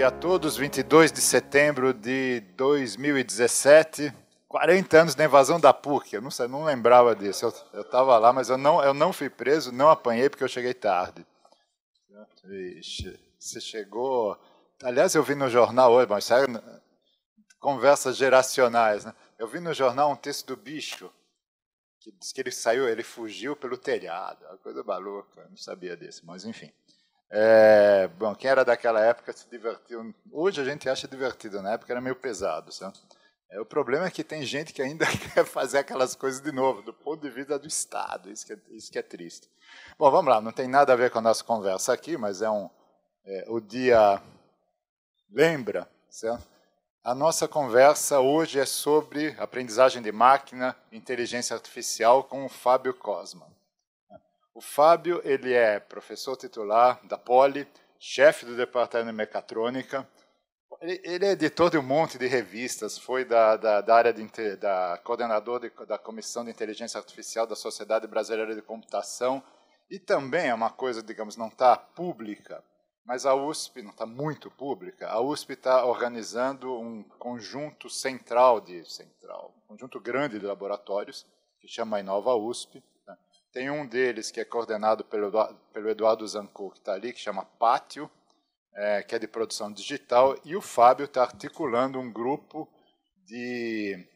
dia a todos. 22 de setembro de 2017, 40 anos da invasão da PUC. Eu não, sei, não lembrava disso. Eu estava lá, mas eu não, eu não fui preso, não apanhei porque eu cheguei tarde. Ixi, você chegou. Aliás, eu vi no jornal hoje, mas saiu é conversas geracionais. Né? Eu vi no jornal um texto do bicho que diz que ele saiu, ele fugiu pelo telhado, uma coisa maluca, eu não sabia disso, mas enfim. É, bom, quem era daquela época se divertiu. Hoje a gente acha divertido, na época era meio pesado, sabe? É, o problema é que tem gente que ainda quer fazer aquelas coisas de novo, do ponto de vista do Estado. Isso que, é, isso que é triste. Bom, vamos lá. Não tem nada a ver com a nossa conversa aqui, mas é um. É, o dia. Lembra, certo? A nossa conversa hoje é sobre aprendizagem de máquina, inteligência artificial com o Fábio Cosman. O Fábio, ele é professor titular da Poli, chefe do departamento de mecatrônica, ele, ele, é editor de um monte de revistas, foi da, da, da área de da coordenador de, da Comissão de Inteligência Artificial da Sociedade Brasileira de Computação, e também é uma coisa, digamos, não está pública, mas a USP não está muito pública. A USP está organizando um conjunto central de central, um conjunto grande de laboratórios que chama Inova USP, tem um deles que é coordenado pelo, pelo Eduardo Zanco, que está ali, que chama Pátio, é, que é de produção digital, e o Fábio está articulando um grupo de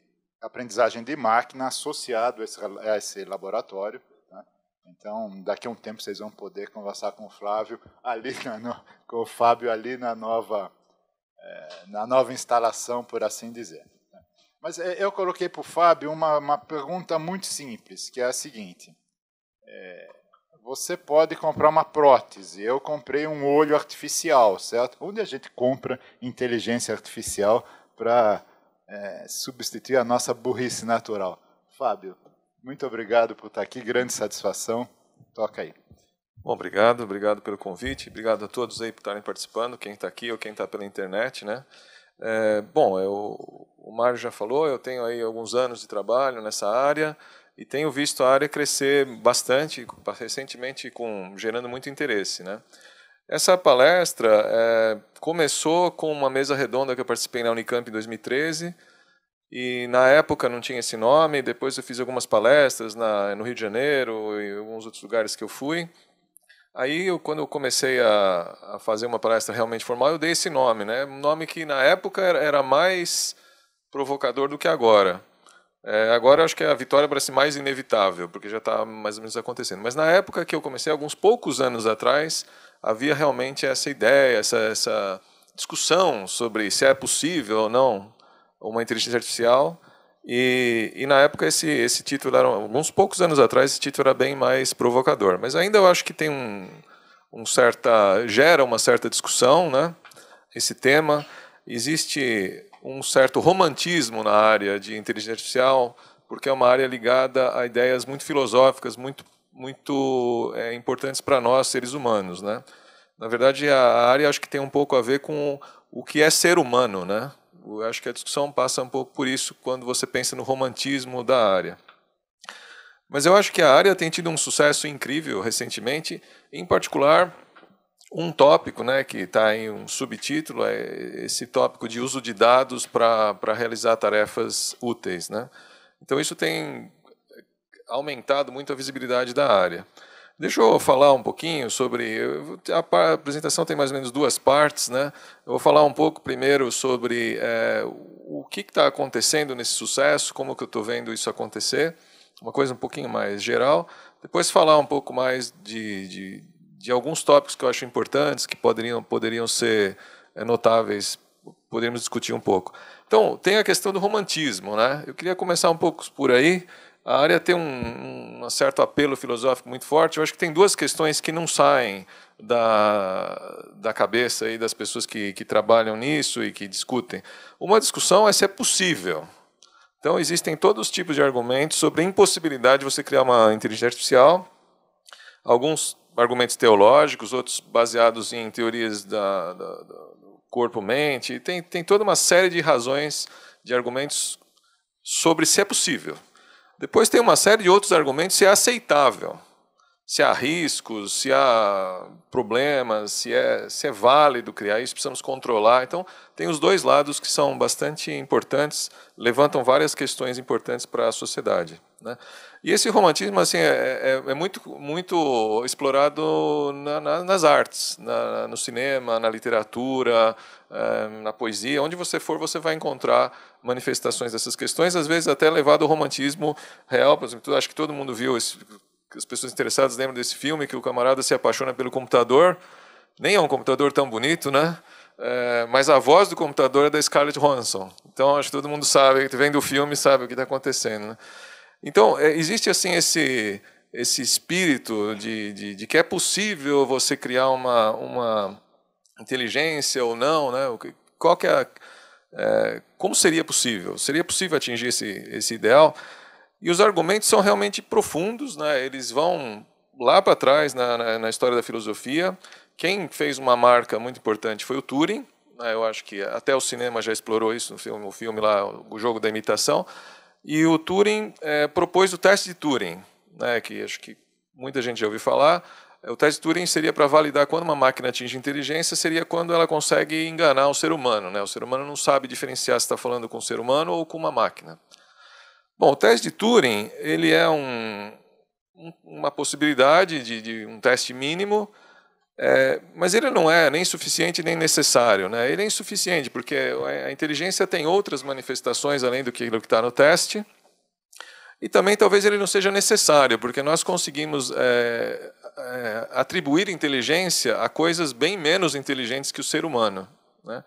aprendizagem de máquina associado a esse, a esse laboratório. Tá? Então, daqui a um tempo vocês vão poder conversar com o Flávio ali, na, com o Fábio ali na nova é, na nova instalação, por assim dizer. Tá? Mas é, eu coloquei para o Fábio uma, uma pergunta muito simples, que é a seguinte: é, você pode comprar uma prótese. Eu comprei um olho artificial, certo? Onde a gente compra inteligência artificial para é, substituir a nossa burrice natural? Fábio, muito obrigado por estar aqui, grande satisfação. Toca aí. Bom, obrigado, obrigado pelo convite, obrigado a todos aí por estarem participando, quem está aqui ou quem está pela internet, né? É, bom, eu, o Mário já falou, eu tenho aí alguns anos de trabalho nessa área, e tenho visto a área crescer bastante, recentemente com, gerando muito interesse. Né? Essa palestra é, começou com uma mesa redonda que eu participei na Unicamp em 2013, e na época não tinha esse nome, depois eu fiz algumas palestras na, no Rio de Janeiro e alguns outros lugares que eu fui. Aí, eu, quando eu comecei a, a, fazer uma palestra realmente formal, eu dei esse nome, né? Um nome que na época era, era mais provocador do que agora. É, agora acho que a vitória parece mais inevitável, porque já está mais ou menos acontecendo. Mas na época que eu comecei, alguns poucos anos atrás, havia realmente essa ideia, essa, essa discussão sobre se é possível ou não uma inteligência artificial. E, e, na época esse, esse título era, alguns poucos anos atrás, esse título era bem mais provocador. Mas ainda eu acho que tem um, um certa gera uma certa discussão, né? Esse tema existe um certo romantismo na área de inteligência artificial, porque é uma área ligada a ideias muito filosóficas, muito, muito é, importantes para nós, seres humanos. Né? Na verdade, a área acho que tem um pouco a ver com o que é ser humano. Né? Eu acho que a discussão passa um pouco por isso quando você pensa no romantismo da área. Mas eu acho que a área tem tido um sucesso incrível recentemente, em particular um tópico né, que está em um subtítulo é esse tópico de uso de dados para realizar tarefas úteis. Né? Então, isso tem aumentado muito a visibilidade da área. Deixa eu falar um pouquinho sobre. A apresentação tem mais ou menos duas partes, né? Eu vou falar um pouco primeiro sobre é, o que está acontecendo nesse sucesso, como que eu estou vendo isso acontecer, uma coisa um pouquinho mais geral. Depois falar um pouco mais de, de de alguns tópicos que eu acho importantes, que poderiam, poderiam ser eh, notáveis, poderíamos discutir um pouco. Então, tem a questão do romantismo, né? Eu queria começar um pouco por aí. A área tem um, um certo apelo filosófico muito forte. Eu acho que tem duas questões que não saem da, da cabeça aí das pessoas que, que trabalham nisso e que discutem. Uma discussão é se é possível. Então, existem todos os tipos de argumentos sobre a impossibilidade de você criar uma inteligência artificial. Alguns argumentos teológicos, outros baseados em teorias da, da, do corpo-mente. Tem, tem toda uma série de razões, de argumentos sobre se é possível. Depois tem uma série de outros argumentos se é aceitável se há riscos, se há problemas, se é, se é válido criar isso, precisamos controlar. Então, tem os dois lados que são bastante importantes, levantam várias questões importantes para a sociedade. Né? E esse romantismo assim, é, é, é muito, muito explorado na, na, nas artes, na, no cinema, na literatura, eh, na poesia. Onde você for, você vai encontrar manifestações dessas questões, às vezes até levado ao romantismo real. Por exemplo, acho que todo mundo viu esse as pessoas interessadas lembram desse filme que o camarada se apaixona pelo computador. Nem é um computador tão bonito, né? É, mas a voz do computador é da Scarlett Johansson. Então acho que todo mundo sabe, vendo o filme sabe o que está acontecendo. Né? Então é, existe assim esse esse espírito de, de, de, que é possível você criar uma, uma inteligência ou não, né? Qual que é, a, é como seria possível? Seria possível atingir esse, esse ideal? E os argumentos são realmente profundos, né? eles vão lá para trás na, na, na, história da filosofia. Quem fez uma marca muito importante foi o Turing. Né? Eu acho que até o cinema já explorou isso no filme, o filme lá, o jogo da imitação. E o Turing é, propôs o teste de Turing, né? que acho que muita gente já ouviu falar. Eh, o teste de Turing seria para validar quando uma máquina atinge inteligência, seria quando ela consegue enganar o ser humano. Né? O ser humano não sabe diferenciar se está falando com um ser humano ou com uma máquina. Bom, o teste de Turing ele é um, uma possibilidade de, de, um teste mínimo, é, mas ele não é nem suficiente nem necessário. Né? Ele é insuficiente, porque a inteligência tem outras manifestações além do que está no teste, e também talvez ele não seja necessário, porque nós conseguimos é, é, atribuir inteligência a coisas bem menos inteligentes que o ser humano. Né?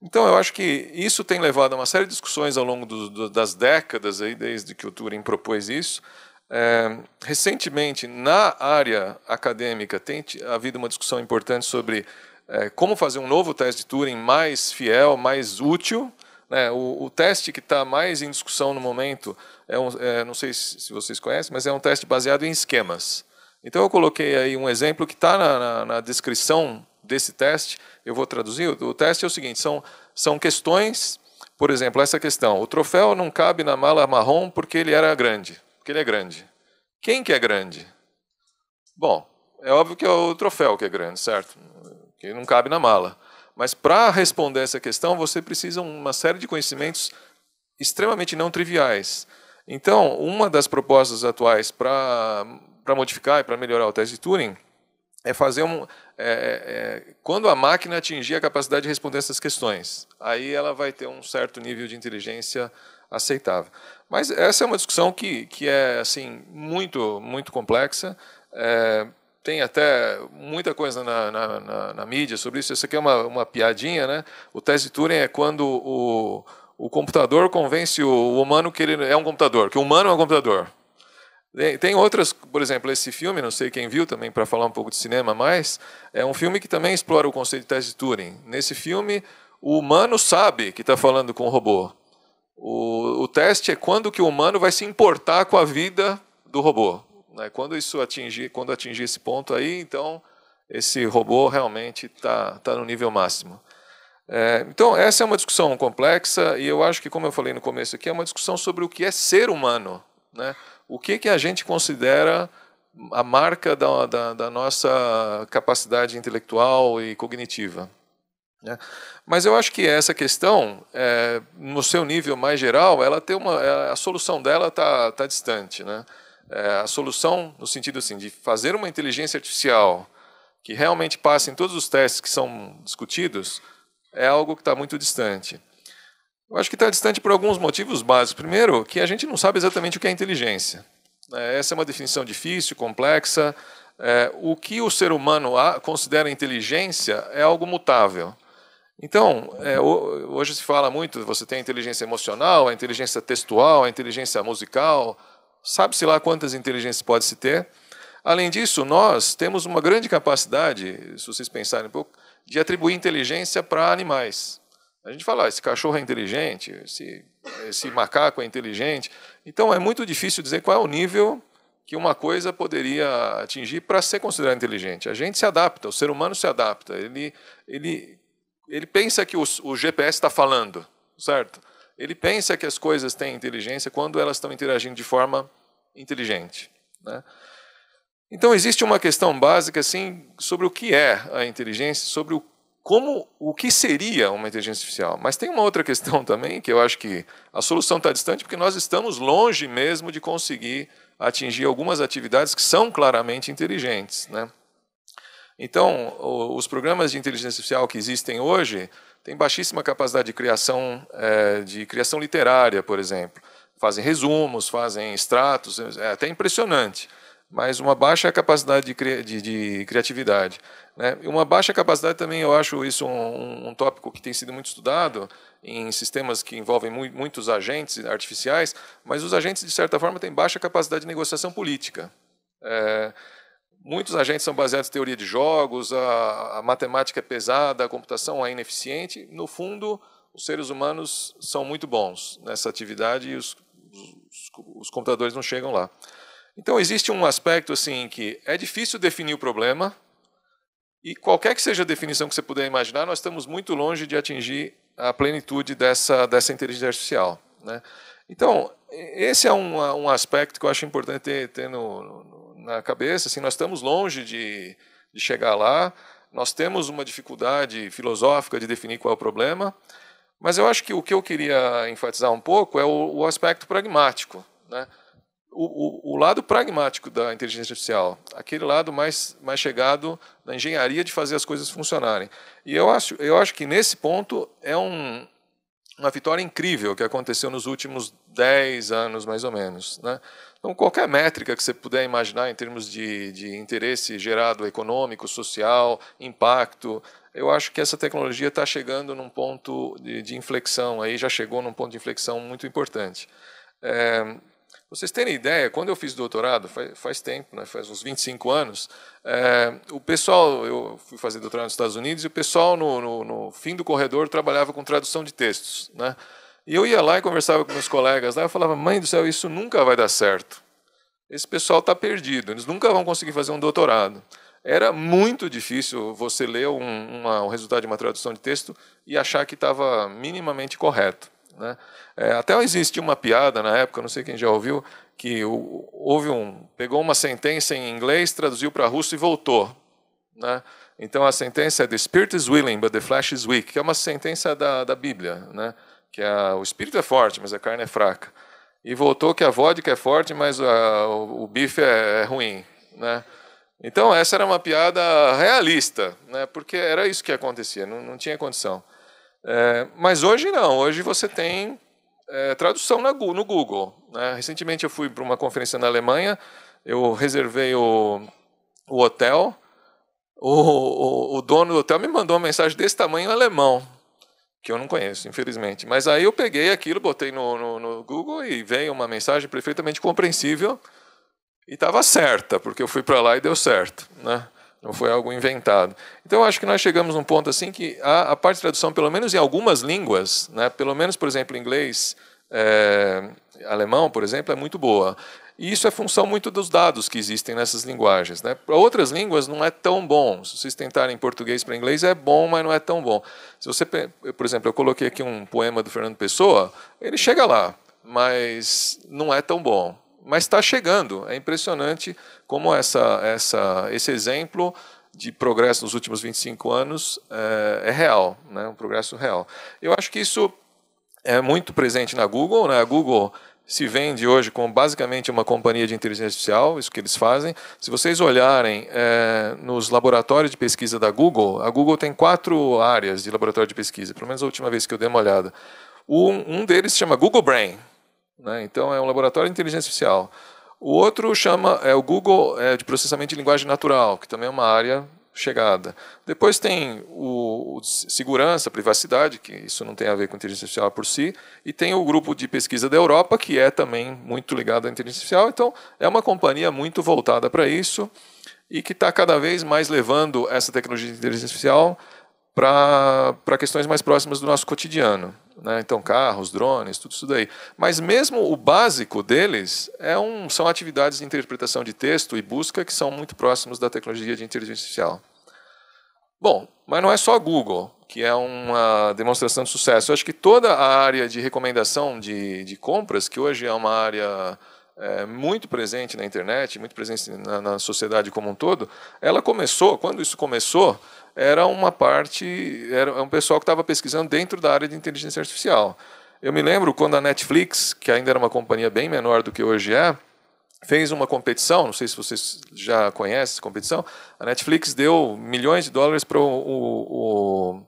Então, eu acho que isso tem levado a uma série de discussões ao longo do, do, das décadas, aí, desde que o Turing propôs isso. É, recentemente, na área acadêmica, tem havido uma discussão importante sobre é, como fazer um novo teste de Turing mais fiel, mais útil. Né? O, o, teste que está mais em discussão no momento, é, um, é não sei se, vocês conhecem, mas é um teste baseado em esquemas. Então, eu coloquei aí um exemplo que está na, na, na descrição desse teste, eu vou traduzir. O teste é o seguinte: são, são questões, por exemplo, essa questão. O troféu não cabe na mala marrom porque ele era grande. Porque ele é grande. Quem que é grande? Bom, é óbvio que é o troféu que é grande, certo? Que não cabe na mala. Mas para responder essa questão, você precisa de uma série de conhecimentos extremamente não triviais. Então, uma das propostas atuais para modificar e para melhorar o teste de Turing é fazer um, é, é, é, quando a máquina atingir a capacidade de responder essas questões, aí ela vai ter um certo nível de inteligência aceitável. Mas essa é uma discussão que, que é assim muito muito complexa. É, tem até muita coisa na, na, na, na mídia sobre isso. Isso aqui é uma, uma piadinha, né? O teste de Turing é quando o, o computador convence o, o humano que ele é um computador, que o humano é um computador. Tem outras, por exemplo, esse filme, não sei quem viu também, para falar um pouco de cinema mais, é um filme que também explora o conceito de teste de Turing. Nesse filme, o humano sabe que está falando com o robô. O, o, teste é quando que o humano vai se importar com a vida do robô. Né? Quando isso atingir, quando atingir esse ponto aí, então esse robô realmente está tá no nível máximo. É, então essa é uma discussão complexa e eu acho que, como eu falei no começo aqui, é uma discussão sobre o que é ser humano, né? o que, que a gente considera a marca da, da, da nossa capacidade intelectual e cognitiva. Né? Mas eu acho que essa questão, é, no seu nível mais geral, ela tem uma, é, a solução dela está tá distante. Né? É, a solução, no sentido assim, de fazer uma inteligência artificial que realmente passe em todos os testes que são discutidos, é algo que está muito distante. Eu acho que está distante por alguns motivos básicos. Primeiro, que a gente não sabe exatamente o que é inteligência. É, essa é uma definição difícil, complexa. É, o que o ser humano considera inteligência é algo mutável. Então, é, hoje se fala muito, você tem a inteligência emocional, a inteligência textual, a inteligência musical, sabe-se lá quantas inteligências pode se ter. Além disso, nós temos uma grande capacidade, se vocês pensarem um pouco, de atribuir inteligência para animais. A gente fala, ah, esse cachorro é inteligente, esse, esse macaco é inteligente. Então é muito difícil dizer qual é o nível que uma coisa poderia atingir para ser considerada inteligente. A gente se adapta, o ser humano se adapta. Ele, ele, ele pensa que o, o GPS está falando, certo? Ele pensa que as coisas têm inteligência quando elas estão interagindo de forma inteligente. Né? Então existe uma questão básica assim sobre o que é a inteligência, sobre o como o que seria uma inteligência artificial. Mas tem uma outra questão também, que eu acho que a solução está distante, porque nós estamos longe mesmo de conseguir atingir algumas atividades que são claramente inteligentes. Né? Então, os programas de inteligência artificial que existem hoje têm baixíssima capacidade de criação, é, de criação literária, por exemplo. Fazem resumos, fazem extratos, é, é até impressionante mas uma baixa capacidade de, cri de, de criatividade. Né? Uma baixa capacidade também, eu acho isso um, um, tópico que tem sido muito estudado em sistemas que envolvem mu muitos agentes artificiais, mas os agentes, de certa forma, têm baixa capacidade de negociação política. É, muitos agentes são baseados em teoria de jogos, a, a matemática é pesada, a computação é ineficiente. No fundo, os seres humanos são muito bons nessa atividade e os, os, os computadores não chegam lá. Então existe um aspecto assim que é difícil definir o problema e qualquer que seja a definição que você puder imaginar, nós estamos muito longe de atingir a plenitude dessa dessa inteligência artificial, né? Então esse é um, um aspecto que eu acho importante ter, ter no, no, na cabeça. Assim, nós estamos longe de, de chegar lá. Nós temos uma dificuldade filosófica de definir qual é o problema. Mas eu acho que o que eu queria enfatizar um pouco é o, o aspecto pragmático, né? o, o, o, lado pragmático da inteligência artificial, aquele lado mais, mais chegado na engenharia de fazer as coisas funcionarem. E eu acho, eu acho que nesse ponto é um, uma vitória incrível que aconteceu nos últimos 10 anos, mais ou menos. Né? Então, qualquer métrica que você puder imaginar em termos de, de interesse gerado econômico, social, impacto, eu acho que essa tecnologia está chegando num ponto de, de, inflexão, aí já chegou num ponto de inflexão muito importante. É, vocês terem ideia, quando eu fiz doutorado, faz, faz tempo, né, faz uns 25 anos, é, o pessoal, eu fui fazer doutorado nos Estados Unidos, e o pessoal no, no, no fim do corredor trabalhava com tradução de textos. Né? E eu ia lá e conversava com meus colegas lá, eu falava, mãe do céu, isso nunca vai dar certo. Esse pessoal está perdido, eles nunca vão conseguir fazer um doutorado. Era muito difícil você ler um, uma, um resultado de uma tradução de texto e achar que estava minimamente correto. Né? É, até existia uma piada na época, não sei quem já ouviu, que houve um pegou uma sentença em inglês, traduziu para russo e voltou. Né? Então a sentença é The Spirit is willing, but the flesh is weak, que é uma sentença da, da Bíblia, né? que a, é, o espírito é forte, mas a carne é fraca. E voltou que a vodka é forte, mas a, o, o, bife é, é ruim. Né? Então essa era uma piada realista, né? porque era isso que acontecia, não, não tinha condição. É, mas hoje não, hoje você tem é, tradução na, no Google. Né? Recentemente eu fui para uma conferência na Alemanha, eu reservei o, o hotel, o, o, o, dono do hotel me mandou uma mensagem desse tamanho em alemão, que eu não conheço, infelizmente. Mas aí eu peguei aquilo, botei no, no, no Google e veio uma mensagem perfeitamente compreensível e estava certa, porque eu fui para lá e deu certo. Né? não foi algo inventado. Então, acho que nós chegamos num ponto assim que a, a parte de tradução, pelo menos em algumas línguas, né, pelo menos, por exemplo, inglês, é, alemão, por exemplo, é muito boa. E isso é função muito dos dados que existem nessas linguagens. Né? Para outras línguas não é tão bom. Se vocês tentarem português para inglês é bom, mas não é tão bom. Se você, por exemplo, eu coloquei aqui um poema do Fernando Pessoa, ele chega lá, mas não é tão bom mas está chegando. É impressionante como essa, essa, esse exemplo de progresso nos últimos 25 anos é, é real, né? um progresso real. Eu acho que isso é muito presente na Google. Né? A Google se vende hoje como basicamente uma companhia de inteligência artificial, isso que eles fazem. Se vocês olharem é, nos laboratórios de pesquisa da Google, a Google tem quatro áreas de laboratório de pesquisa, pelo menos a última vez que eu dei uma olhada. Um, um deles se chama Google Brain, né? Então, é um laboratório de inteligência artificial. O outro chama é o Google é, de processamento de linguagem natural, que também é uma área chegada. Depois tem o, o, segurança, privacidade, que isso não tem a ver com inteligência artificial por si, e tem o grupo de pesquisa da Europa, que é também muito ligado à inteligência artificial. Então, é uma companhia muito voltada para isso e que está cada vez mais levando essa tecnologia de inteligência artificial para questões mais próximas do nosso cotidiano. Né? Então, carros, drones, tudo isso daí. Mas mesmo o básico deles é um, são atividades de interpretação de texto e busca que são muito próximos da tecnologia de inteligência artificial. Bom, mas não é só Google, que é uma demonstração de sucesso. Eu acho que toda a área de recomendação de, de compras, que hoje é uma área é, muito presente na internet, muito presente na, na sociedade como um todo, ela começou, quando isso começou, era uma parte, era um pessoal que estava pesquisando dentro da área de inteligência artificial. Eu me lembro quando a Netflix, que ainda era uma companhia bem menor do que hoje é, fez uma competição, não sei se vocês já conhecem essa competição, a Netflix deu milhões de dólares para o, o,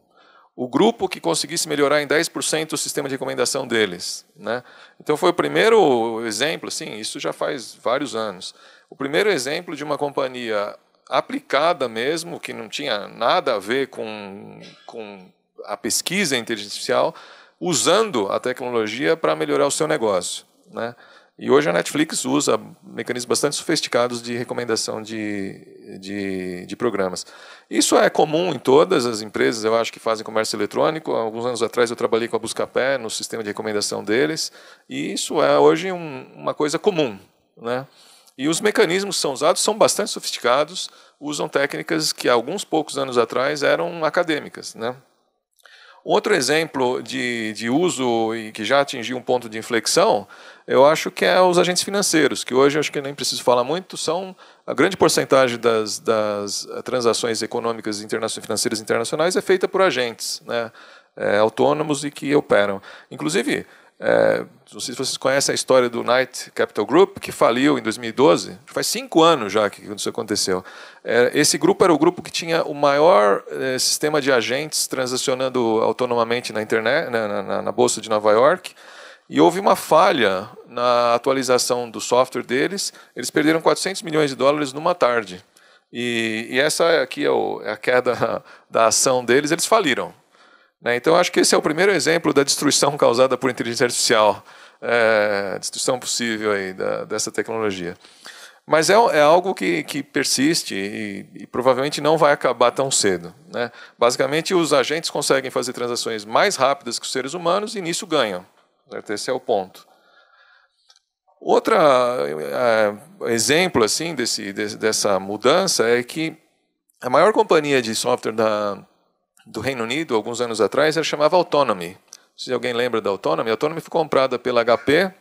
o, grupo que conseguisse melhorar em 10% o sistema de recomendação deles. Né? Então foi o primeiro exemplo, assim, isso já faz vários anos, o primeiro exemplo de uma companhia aplicada mesmo, que não tinha nada a ver com, com a pesquisa em inteligência artificial, usando a tecnologia para melhorar o seu negócio. Né? E hoje a Netflix usa mecanismos bastante sofisticados de recomendação de, de, de, programas. Isso é comum em todas as empresas, eu acho, que fazem comércio eletrônico. Alguns anos atrás eu trabalhei com a Buscapé no sistema de recomendação deles, e isso é hoje um, uma coisa comum. Né? E os mecanismos que são usados são bastante sofisticados, usam técnicas que há alguns poucos anos atrás eram acadêmicas. Né? Outro exemplo de, de uso e que já atingiu um ponto de inflexão, eu acho que é os agentes financeiros, que hoje acho que nem preciso falar muito, são a grande porcentagem das, das eh, transações econômicas internacionais, financeiras internacionais é feita por agentes né, é, autônomos e que operam. Inclusive, é, não sei se vocês conhecem a história do Knight Capital Group, que faliu em 2012. Faz cinco anos já que isso aconteceu. É, esse grupo era o grupo que tinha o maior é, sistema de agentes transacionando autonomamente na internet, né, na, na, na bolsa de Nova York. E houve uma falha na atualização do software deles. Eles perderam 400 milhões de dólares numa tarde. E, e, essa aqui é, o, é, a queda da ação deles, eles faliram. Né? Então, acho que esse é o primeiro exemplo da destruição causada por inteligência artificial, é, destruição possível aí da, dessa tecnologia. Mas é, é algo que, que persiste e, e, provavelmente não vai acabar tão cedo. Né? Basicamente, os agentes conseguem fazer transações mais rápidas que os seres humanos e nisso ganham. Certo? Esse é o ponto. Outro é, exemplo assim desse, dessa mudança é que a maior companhia de software da, do Reino Unido, alguns anos atrás, ela chamava Autonomy. Se alguém lembra da Autonomy, a Autonomy foi comprada pela HP,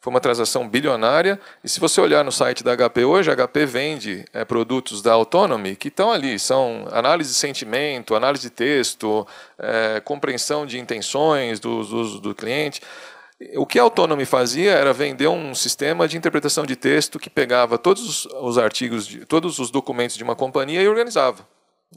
foi uma transação bilionária. E se você olhar no site da HP hoje, a HP vende é, produtos da Autonomy que estão ali, são análise de sentimento, análise de texto, é, compreensão de intenções dos do, do cliente. O que a Autonomy fazia era vender um sistema de interpretação de texto que pegava todos os artigos, de, todos os documentos de uma companhia e organizava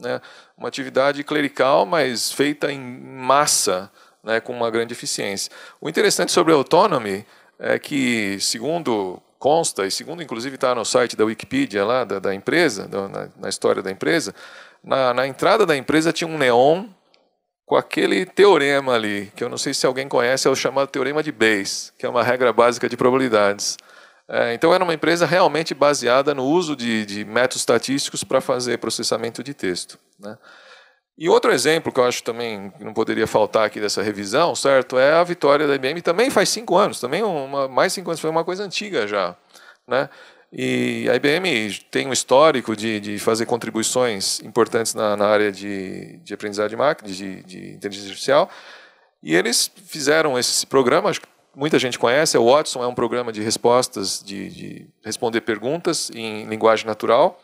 né? uma atividade clerical, mas feita em massa, né? com uma grande eficiência. O interessante sobre a autonomy é que, segundo consta, e segundo inclusive está no site da Wikipedia lá da, da empresa, da, na, na, história da empresa, na, na entrada da empresa tinha um neon com aquele teorema ali, que eu não sei se alguém conhece, é o chamado teorema de Bayes, que é uma regra básica de probabilidades. É, então era uma empresa realmente baseada no uso de, de métodos estatísticos para fazer processamento de texto. Né? E outro exemplo que eu acho também que não poderia faltar aqui dessa revisão, certo, é a vitória da IBM. Também faz cinco anos, também uma, mais cinco anos, foi uma coisa antiga já, né? E a IBM tem um histórico de, de fazer contribuições importantes na, na área de, de aprendizagem de máquina, de, de inteligência artificial, e eles fizeram esse programa, acho que muita gente conhece, é o Watson, é um programa de respostas, de, de responder perguntas em linguagem natural.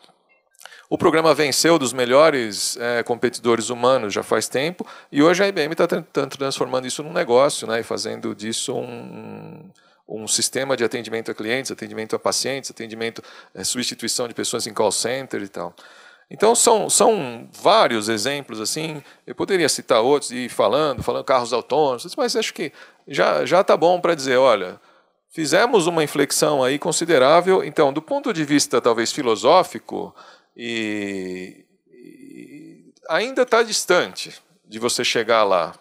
O programa venceu dos melhores é, competidores humanos já faz tempo, e hoje a IBM está tentando transformando isso num negócio né, e fazendo disso um, um sistema de atendimento a clientes, atendimento a pacientes, atendimento, é, substituição de pessoas em call center e tal. Então são, são vários exemplos assim. Eu poderia citar outros e ir falando, falando carros autônomos, mas acho que já já está bom para dizer, olha, fizemos uma inflexão aí considerável. Então, do ponto de vista talvez filosófico e, e ainda está distante de você chegar lá.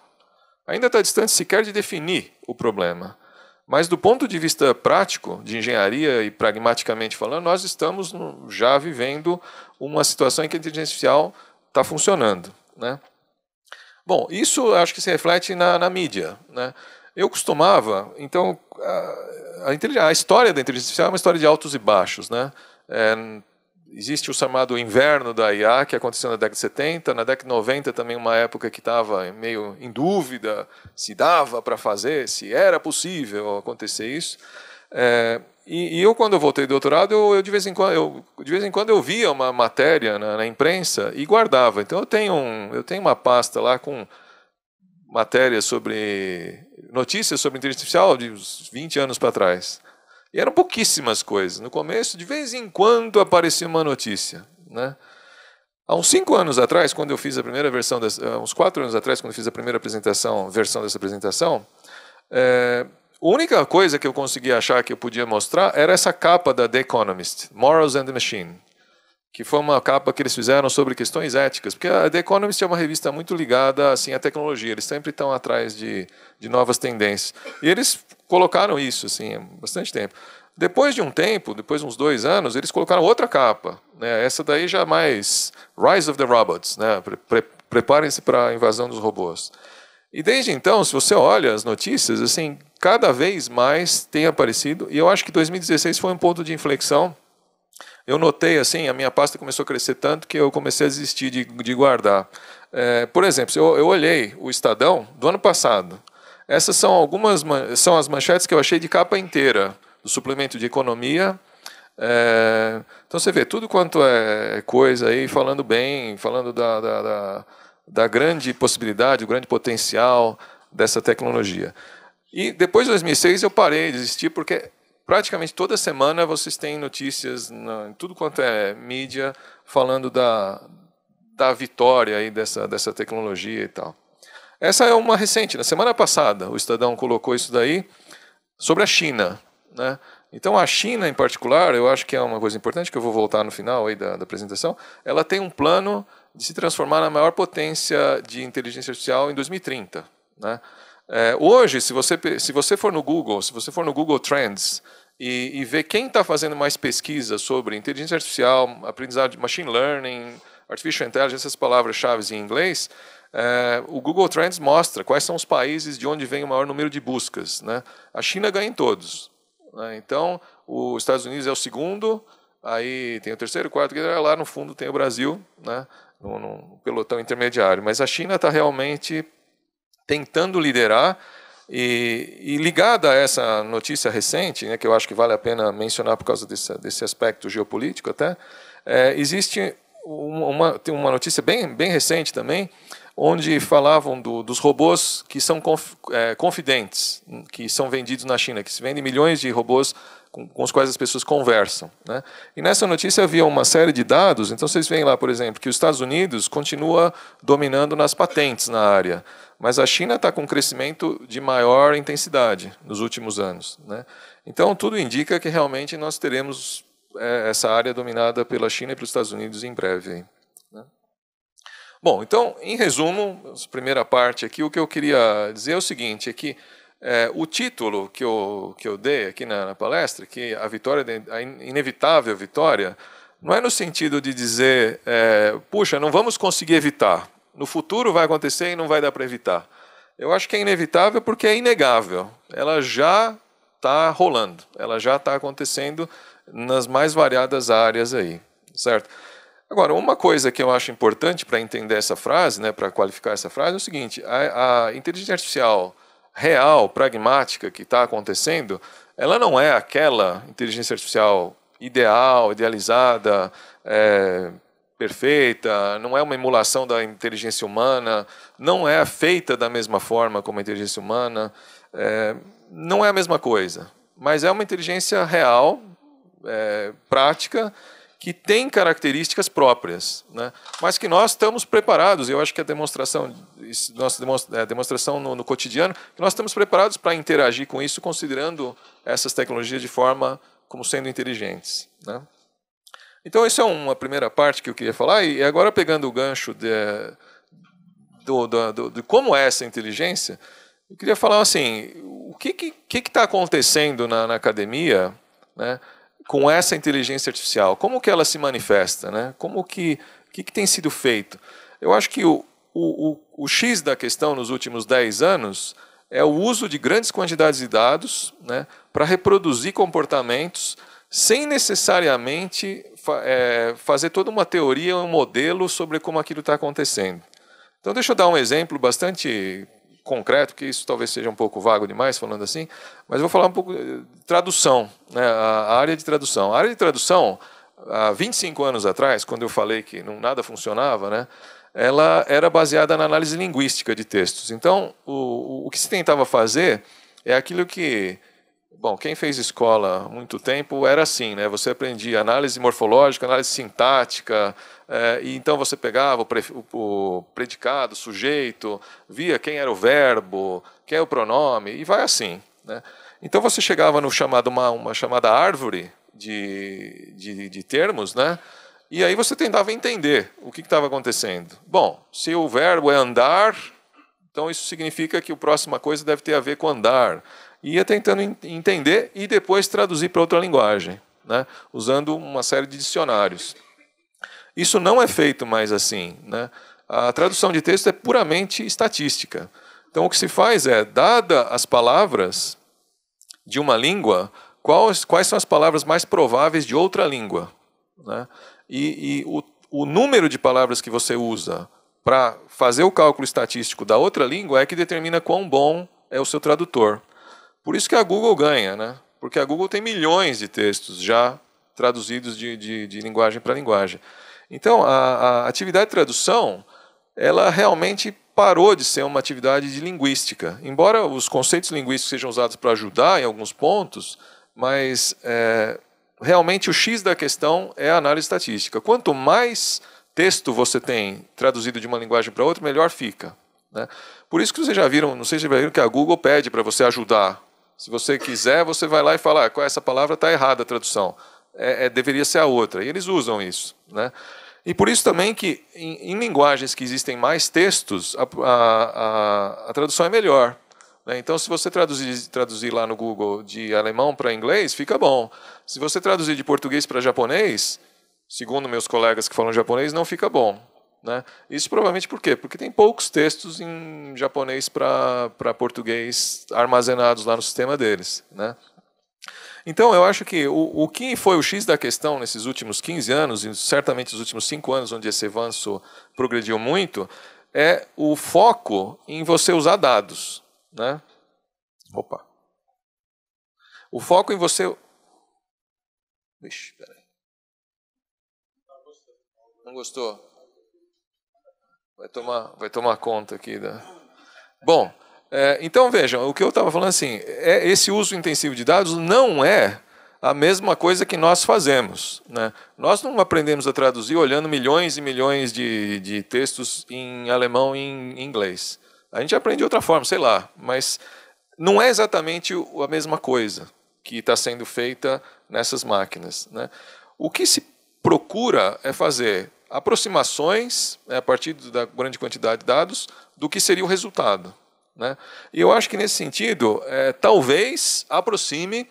Ainda está distante sequer de definir o problema. Mas do ponto de vista prático, de engenharia e pragmaticamente falando, nós estamos já vivendo uma situação em que a inteligência artificial está funcionando. Né? Bom, isso acho que se reflete na, na mídia. Né? Eu costumava, então, a, a, a, história da inteligência artificial é uma história de altos e baixos. Né? É, existe o chamado inverno da IA, que aconteceu na década de 70, na década de 90 também uma época que estava meio em dúvida se dava para fazer, se era possível acontecer isso. É, e, e, eu, quando eu voltei do doutorado, eu, eu, de, vez em quando, eu, de vez em quando eu via uma matéria na, na imprensa e guardava. Então eu tenho, um, eu tenho uma pasta lá com matérias sobre. notícias sobre inteligência artificial de uns 20 anos para trás. E eram pouquíssimas coisas. No começo, de vez em quando aparecia uma notícia. Né? Há uns cinco anos atrás, quando eu fiz a primeira versão, das, uns quatro anos atrás, quando eu fiz a primeira apresentação, versão dessa apresentação, é, a única coisa que eu consegui achar que eu podia mostrar era essa capa da The Economist, Morals and the Machine, que foi uma capa que eles fizeram sobre questões éticas, porque a The Economist é uma revista muito ligada assim à tecnologia, eles sempre estão atrás de, de novas tendências. E eles colocaram isso assim, há bastante tempo. Depois de um tempo, depois de uns dois anos, eles colocaram outra capa, né? Essa daí já é mais Rise of the Robots, né? -pre Preparem-se para a invasão dos robôs. E desde então, se você olha as notícias, assim, cada vez mais tem aparecido, e eu acho que 2016 foi um ponto de inflexão. Eu notei, assim, a minha pasta começou a crescer tanto que eu comecei a desistir de, de guardar. É, por exemplo, eu, eu olhei o Estadão do ano passado. Essas são algumas são as manchetes que eu achei de capa inteira, do suplemento de economia, é, então você vê tudo quanto é coisa aí, falando bem, falando da, da, da, da grande possibilidade, o grande potencial dessa tecnologia. E depois de 2006 eu parei de existir porque praticamente toda semana vocês têm notícias na, em tudo quanto é mídia falando da, da vitória aí dessa, dessa tecnologia e tal. Essa é uma recente. Na semana passada, o Estadão colocou isso daí sobre a China. Né? Então, a China, em particular, eu acho que é uma coisa importante, que eu vou voltar no final aí da, da apresentação, ela tem um plano de se transformar na maior potência de inteligência artificial em 2030. Né? É, hoje, se você, se você for no Google, se você for no Google Trends e, e ver quem está fazendo mais pesquisa sobre inteligência artificial, aprendizado de machine learning, artificial intelligence, essas palavras-chave em inglês, é, o Google Trends mostra quais são os países de onde vem o maior número de buscas. Né? A China ganha em todos. Né? Então, os Estados Unidos é o segundo, aí tem o terceiro, quarto, é lá no fundo tem o Brasil, né? no, no pelotão intermediário. Mas a China está realmente tentando liderar e, e, ligada a essa notícia recente, né, que eu acho que vale a pena mencionar por causa desse, desse aspecto geopolítico até, é, existe uma, tem uma notícia bem, bem recente também, onde falavam do, dos robôs que são conf, é, confidentes, que são vendidos na China, que se vendem milhões de robôs com, com, os quais as pessoas conversam. Né? E nessa notícia havia uma série de dados, então vocês veem lá, por exemplo, que os Estados Unidos continua dominando nas patentes na área, mas a China está com um crescimento de maior intensidade nos últimos anos. Né? Então, tudo indica que realmente nós teremos é, essa área dominada pela China e pelos Estados Unidos em breve. Né? Bom, então, em resumo, primeira parte aqui, o que eu queria dizer é o seguinte, é que é, o título que eu, que eu dei aqui na, na palestra, que a vitória, a inevitável vitória, não é no sentido de dizer, é, puxa, não vamos conseguir evitar. No futuro vai acontecer e não vai dar para evitar. Eu acho que é inevitável porque é inegável. Ela já está rolando, ela já está acontecendo nas mais variadas áreas aí, certo? Agora, uma coisa que eu acho importante para entender essa frase, né, para qualificar essa frase, é o seguinte: a, a inteligência artificial real, pragmática que está acontecendo, ela não é aquela inteligência artificial ideal, idealizada, é, perfeita, não é uma emulação da inteligência humana, não é feita da mesma forma como a inteligência humana, é, não é a mesma coisa, mas é uma inteligência real, é, prática que tem características próprias, né? mas que nós estamos preparados, eu acho que a demonstração, nossa é, demonstração no, no cotidiano, que nós estamos preparados para interagir com isso, considerando essas tecnologias de forma como sendo inteligentes. Né? Então, isso é uma primeira parte que eu queria falar, e agora pegando o gancho de, do, do, do, de como é essa inteligência, eu queria falar assim, o que está que, que, que tá acontecendo na, na academia, né? com essa inteligência artificial? Como que ela se manifesta? Né? Como que, que, que tem sido feito? Eu acho que o, o, o, o X da questão nos últimos 10 anos é o uso de grandes quantidades de dados né, para reproduzir comportamentos sem necessariamente é, fazer toda uma teoria, um modelo sobre como aquilo está acontecendo. Então, deixa eu dar um exemplo bastante concreto, que isso talvez seja um pouco vago demais falando assim, mas vou falar um pouco de eh, tradução, né, a área de tradução. A área de tradução, há 25 anos atrás, quando eu falei que não, nada funcionava, né, ela era baseada na análise linguística de textos. Então, o, o que se tentava fazer é aquilo que Bom, quem fez escola há muito tempo era assim, né? Você aprendia análise morfológica, análise sintática, é, e então você pegava o, pre, o, o, predicado, o sujeito, via quem era o verbo, quem é o pronome, e vai assim, né? Então você chegava no chamado uma, uma chamada árvore de, de, de termos, né? E aí você tentava entender o que estava acontecendo. Bom, se o verbo é andar, então isso significa que a próxima coisa deve ter a ver com andar ia tentando entender e depois traduzir para outra linguagem, né? usando uma série de dicionários. Isso não é feito mais assim. Né? A tradução de texto é puramente estatística. Então, o que se faz é, dada as palavras de uma língua, quais, quais são as palavras mais prováveis de outra língua? Né? E, e o, o número de palavras que você usa para fazer o cálculo estatístico da outra língua é que determina quão bom é o seu tradutor. Por isso que a Google ganha, né? Porque a Google tem milhões de textos já traduzidos de, de, de linguagem para linguagem. Então, a, a, atividade de tradução, ela realmente parou de ser uma atividade de linguística. Embora os conceitos linguísticos sejam usados para ajudar em alguns pontos, mas é, realmente o X da questão é a análise estatística. Quanto mais texto você tem traduzido de uma linguagem para outra, melhor fica. Né? Por isso que vocês já viram, não sei se já viram, que a Google pede para você ajudar se você quiser, você vai lá e fala: ah, é essa palavra está errada a tradução. É, é, deveria ser a outra. E eles usam isso. Né? E por isso também que em, em linguagens que existem mais textos, a, a, a, a tradução é melhor. Né? Então, se você traduzir, traduzir lá no Google de alemão para inglês, fica bom. Se você traduzir de português para japonês, segundo meus colegas que falam japonês, não fica bom. Né? Isso provavelmente por quê? Porque tem poucos textos em japonês para português armazenados lá no sistema deles. Né? Então, eu acho que o, o que foi o X da questão nesses últimos 15 anos, e certamente os últimos 5 anos, onde esse avanço progrediu muito, é o foco em você usar dados. Né? Opa. O foco em você. Vixe, peraí. Não gostou? vai tomar, vai tomar conta aqui da. Bom, é, então vejam, o que eu estava falando é assim, é, esse uso intensivo de dados não é a mesma coisa que nós fazemos. Né? Nós não aprendemos a traduzir olhando milhões e milhões de, de textos em alemão e em inglês. A gente aprende de outra forma, sei lá, mas não é exatamente a mesma coisa que está sendo feita nessas máquinas. Né? O que se procura é fazer aproximações, né, a partir da grande quantidade de dados, do que seria o resultado. Né? E eu acho que nesse sentido, é, talvez aproxime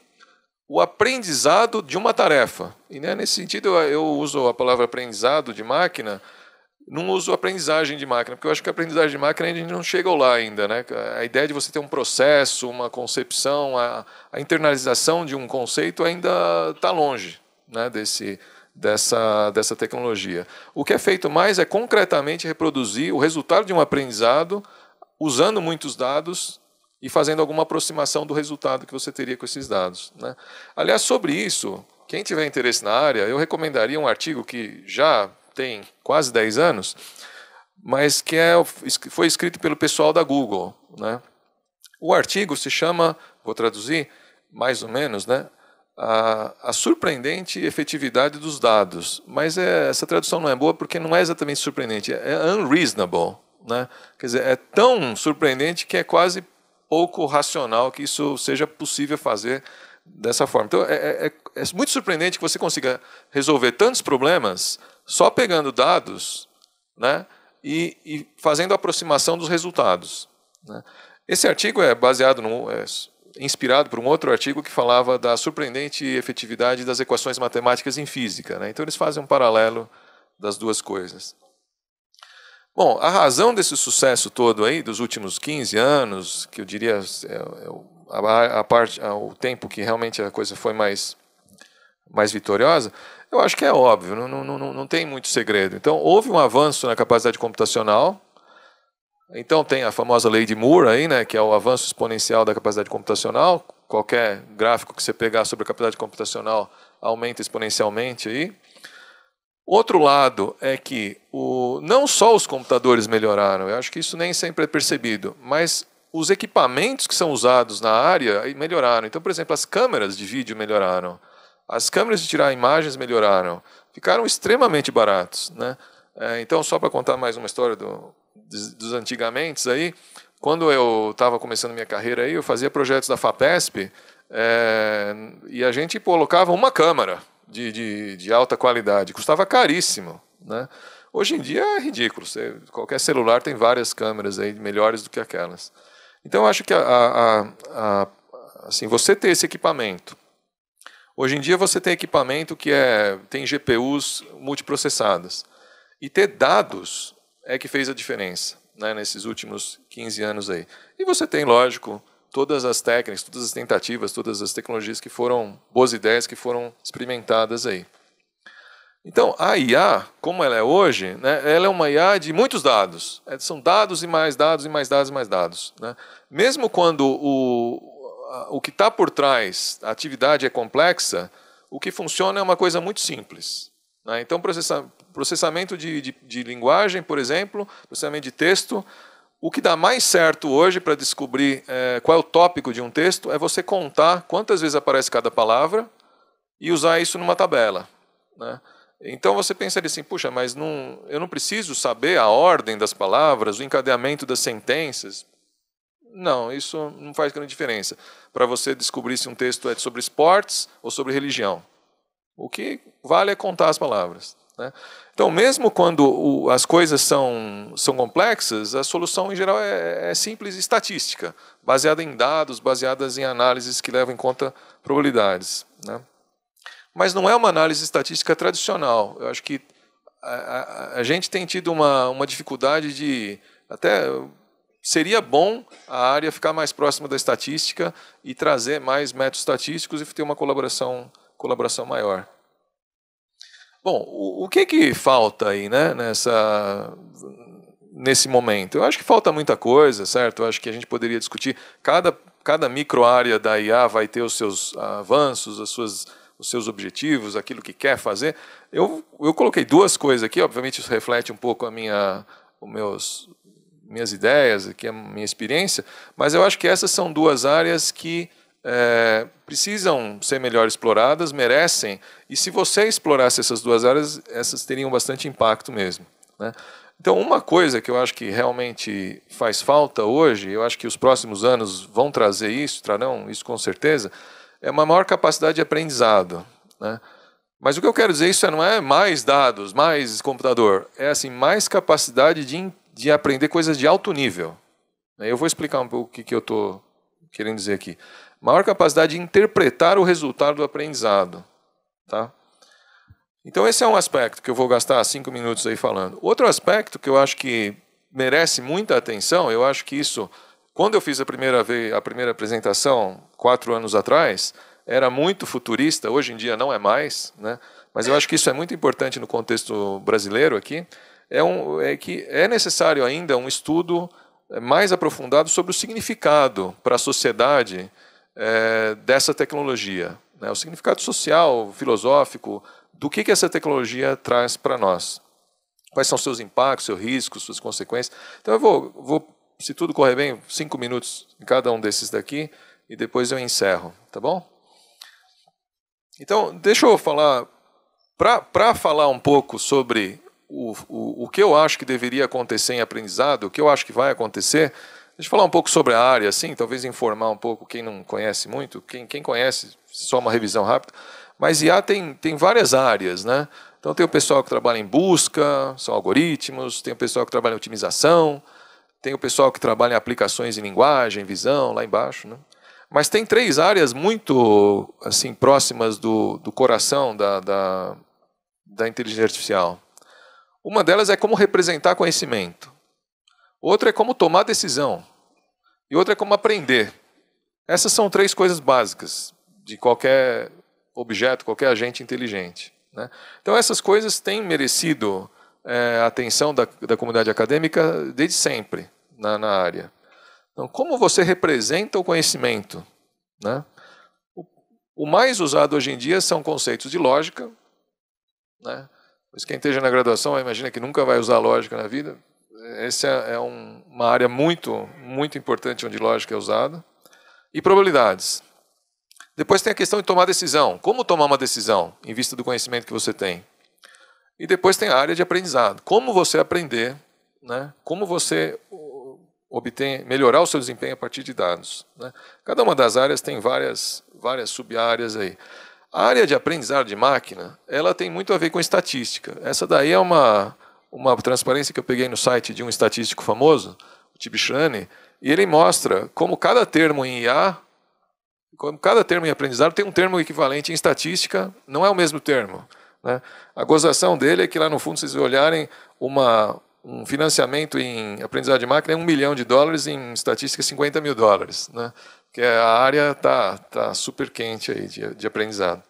o aprendizado de uma tarefa. E né, nesse sentido, eu, eu uso a palavra aprendizado de máquina, não uso aprendizagem de máquina, porque eu acho que a aprendizagem de máquina a gente não chegou lá ainda. Né? A ideia de você ter um processo, uma concepção, a, a internalização de um conceito ainda está longe né, desse dessa, dessa tecnologia. O que é feito mais é concretamente reproduzir o resultado de um aprendizado usando muitos dados e fazendo alguma aproximação do resultado que você teria com esses dados. Né? Aliás, sobre isso, quem tiver interesse na área, eu recomendaria um artigo que já tem quase 10 anos, mas que é, foi escrito pelo pessoal da Google. Né? O artigo se chama, vou traduzir mais ou menos, né? a, a, surpreendente efetividade dos dados. Mas é, essa tradução não é boa porque não é exatamente surpreendente, é, é unreasonable. Né? Quer dizer, é tão surpreendente que é quase pouco racional que isso seja possível fazer dessa forma. Então, é, é, é, é muito surpreendente que você consiga resolver tantos problemas só pegando dados né? e, e fazendo aproximação dos resultados. Né? Esse artigo é baseado no, é, inspirado por um outro artigo que falava da surpreendente efetividade das equações matemáticas em física. Né? Então, eles fazem um paralelo das duas coisas. Bom, a razão desse sucesso todo aí, dos últimos 15 anos, que eu diria é, é a, a parte, é, o tempo que realmente a coisa foi mais, mais vitoriosa, eu acho que é óbvio, não, não, não, não tem muito segredo. Então, houve um avanço na capacidade computacional, então tem a famosa lei de Moore aí, né, que é o avanço exponencial da capacidade computacional. Qualquer gráfico que você pegar sobre a capacidade computacional aumenta exponencialmente aí. Outro lado é que o, não só os computadores melhoraram, eu acho que isso nem sempre é percebido, mas os equipamentos que são usados na área melhoraram. Então, por exemplo, as câmeras de vídeo melhoraram, as câmeras de tirar imagens melhoraram, ficaram extremamente baratos. Né? É, então, só para contar mais uma história do dos antigamente aí, quando eu estava começando minha carreira aí, eu fazia projetos da FAPESP é, e a gente colocava uma câmera de, de, de, alta qualidade, custava caríssimo, né? Hoje em dia é ridículo, você, qualquer celular tem várias câmeras aí melhores do que aquelas. Então eu acho que a, a, a, assim, você ter esse equipamento Hoje em dia você tem equipamento que é, tem GPUs multiprocessadas. E ter dados é que fez a diferença né, nesses últimos 15 anos aí. E você tem, lógico, todas as técnicas, todas as tentativas, todas as tecnologias que foram boas ideias que foram experimentadas aí. Então, a IA, como ela é hoje, né, ela é uma IA de muitos dados. É, são dados e mais dados e mais dados e mais dados. Né? Mesmo quando o, o que está por trás, a atividade é complexa, o que funciona é uma coisa muito simples. Né? Então, processamento processamento de, de, de linguagem, por exemplo, processamento de texto. O que dá mais certo hoje para descobrir é, qual é o tópico de um texto é você contar quantas vezes aparece cada palavra e usar isso numa tabela. Né? Então você pensa assim, puxa, mas não, eu não preciso saber a ordem das palavras, o encadeamento das sentenças. Não, isso não faz grande diferença para você descobrir se um texto é sobre esportes ou sobre religião. O que vale é contar as palavras. Né? Então, mesmo quando o, as coisas são, são complexas, a solução em geral é, é simples e estatística, baseada em dados, baseadas em análises que levam em conta probabilidades. Né? Mas não é uma análise estatística tradicional. Eu acho que a, a, a gente tem tido uma, uma dificuldade de. Até seria bom a área ficar mais próxima da estatística e trazer mais métodos estatísticos e ter uma colaboração, colaboração maior. Bom, o, o que que falta aí, né, nessa nesse momento? Eu acho que falta muita coisa, certo? Eu acho que a gente poderia discutir cada cada micro área da IA vai ter os seus avanços, as suas os seus objetivos, aquilo que quer fazer. Eu, eu coloquei duas coisas aqui, obviamente isso reflete um pouco a minha os meus minhas ideias, aqui a minha experiência, mas eu acho que essas são duas áreas que é, precisam ser melhor exploradas, merecem e se você explorasse essas duas áreas, essas teriam bastante impacto mesmo. Né? Então, uma coisa que eu acho que realmente faz falta hoje, eu acho que os próximos anos vão trazer isso, trarão isso com certeza, é uma maior capacidade de aprendizado. Né? Mas o que eu quero dizer isso é, não é mais dados, mais computador, é assim mais capacidade de, de aprender coisas de alto nível. Né? Eu vou explicar um pouco o que, que eu estou querendo dizer aqui. Maior capacidade de interpretar o resultado do aprendizado. Tá? Então, esse é um aspecto que eu vou gastar cinco minutos aí falando. Outro aspecto que eu acho que merece muita atenção, eu acho que isso, quando eu fiz a primeira, vez, a primeira apresentação, quatro anos atrás, era muito futurista, hoje em dia não é mais, né? mas eu acho que isso é muito importante no contexto brasileiro aqui, é, um, é que é necessário ainda um estudo é, mais aprofundado sobre o significado para a sociedade é, dessa tecnologia né, o significado social, filosófico, do que, que essa tecnologia traz para nós. Quais são seus impactos, seus riscos, suas consequências. Então eu vou, vou, se tudo correr bem, cinco minutos em cada um desses daqui e depois eu encerro, tá bom? Então, deixa eu falar, para falar um pouco sobre o, o, o que eu acho que deveria acontecer em aprendizado, o que eu acho que vai acontecer, Deixa eu falar um pouco sobre a área, assim, talvez informar um pouco quem não conhece muito, quem, quem conhece, só uma revisão rápida. Mas IA tem, tem várias áreas, né? Então tem o pessoal que trabalha em busca, são algoritmos, tem o pessoal que trabalha em otimização, tem o pessoal que trabalha em aplicações em linguagem, visão, lá embaixo, né? Mas tem três áreas muito assim próximas do, do coração da, da, da inteligência artificial. Uma delas é como representar conhecimento. Outra é como tomar decisão. E outra é como aprender. Essas são três coisas básicas de qualquer objeto, qualquer agente inteligente. Né? Então, essas coisas têm merecido é, a atenção da, da comunidade acadêmica desde sempre na, na área. Então, como você representa o conhecimento? Né? O, o, mais usado hoje em dia são conceitos de lógica. Né? Mas quem esteja na graduação imagina que nunca vai usar lógica na vida, essa é, é um, uma área muito, muito importante onde lógica é usada. E probabilidades. Depois tem a questão de tomar decisão. Como tomar uma decisão em vista do conhecimento que você tem? E depois tem a área de aprendizado. Como você aprender, né? como você obtém, melhorar o seu desempenho a partir de dados. Né? Cada uma das áreas tem várias, várias sub-áreas aí. A área de aprendizado de máquina, ela tem muito a ver com estatística. Essa daí é uma, uma transparência que eu peguei no site de um estatístico famoso, o Tibichrane, e ele mostra como cada termo em IA, como cada termo em aprendizado tem um termo equivalente em estatística, não é o mesmo termo. Né? A gozação dele é que lá no fundo, se vocês olharem, uma, um financiamento em aprendizado de máquina é um milhão de dólares, em estatística 50 mil dólares, né? que é, a área está tá super quente aí de, de aprendizado.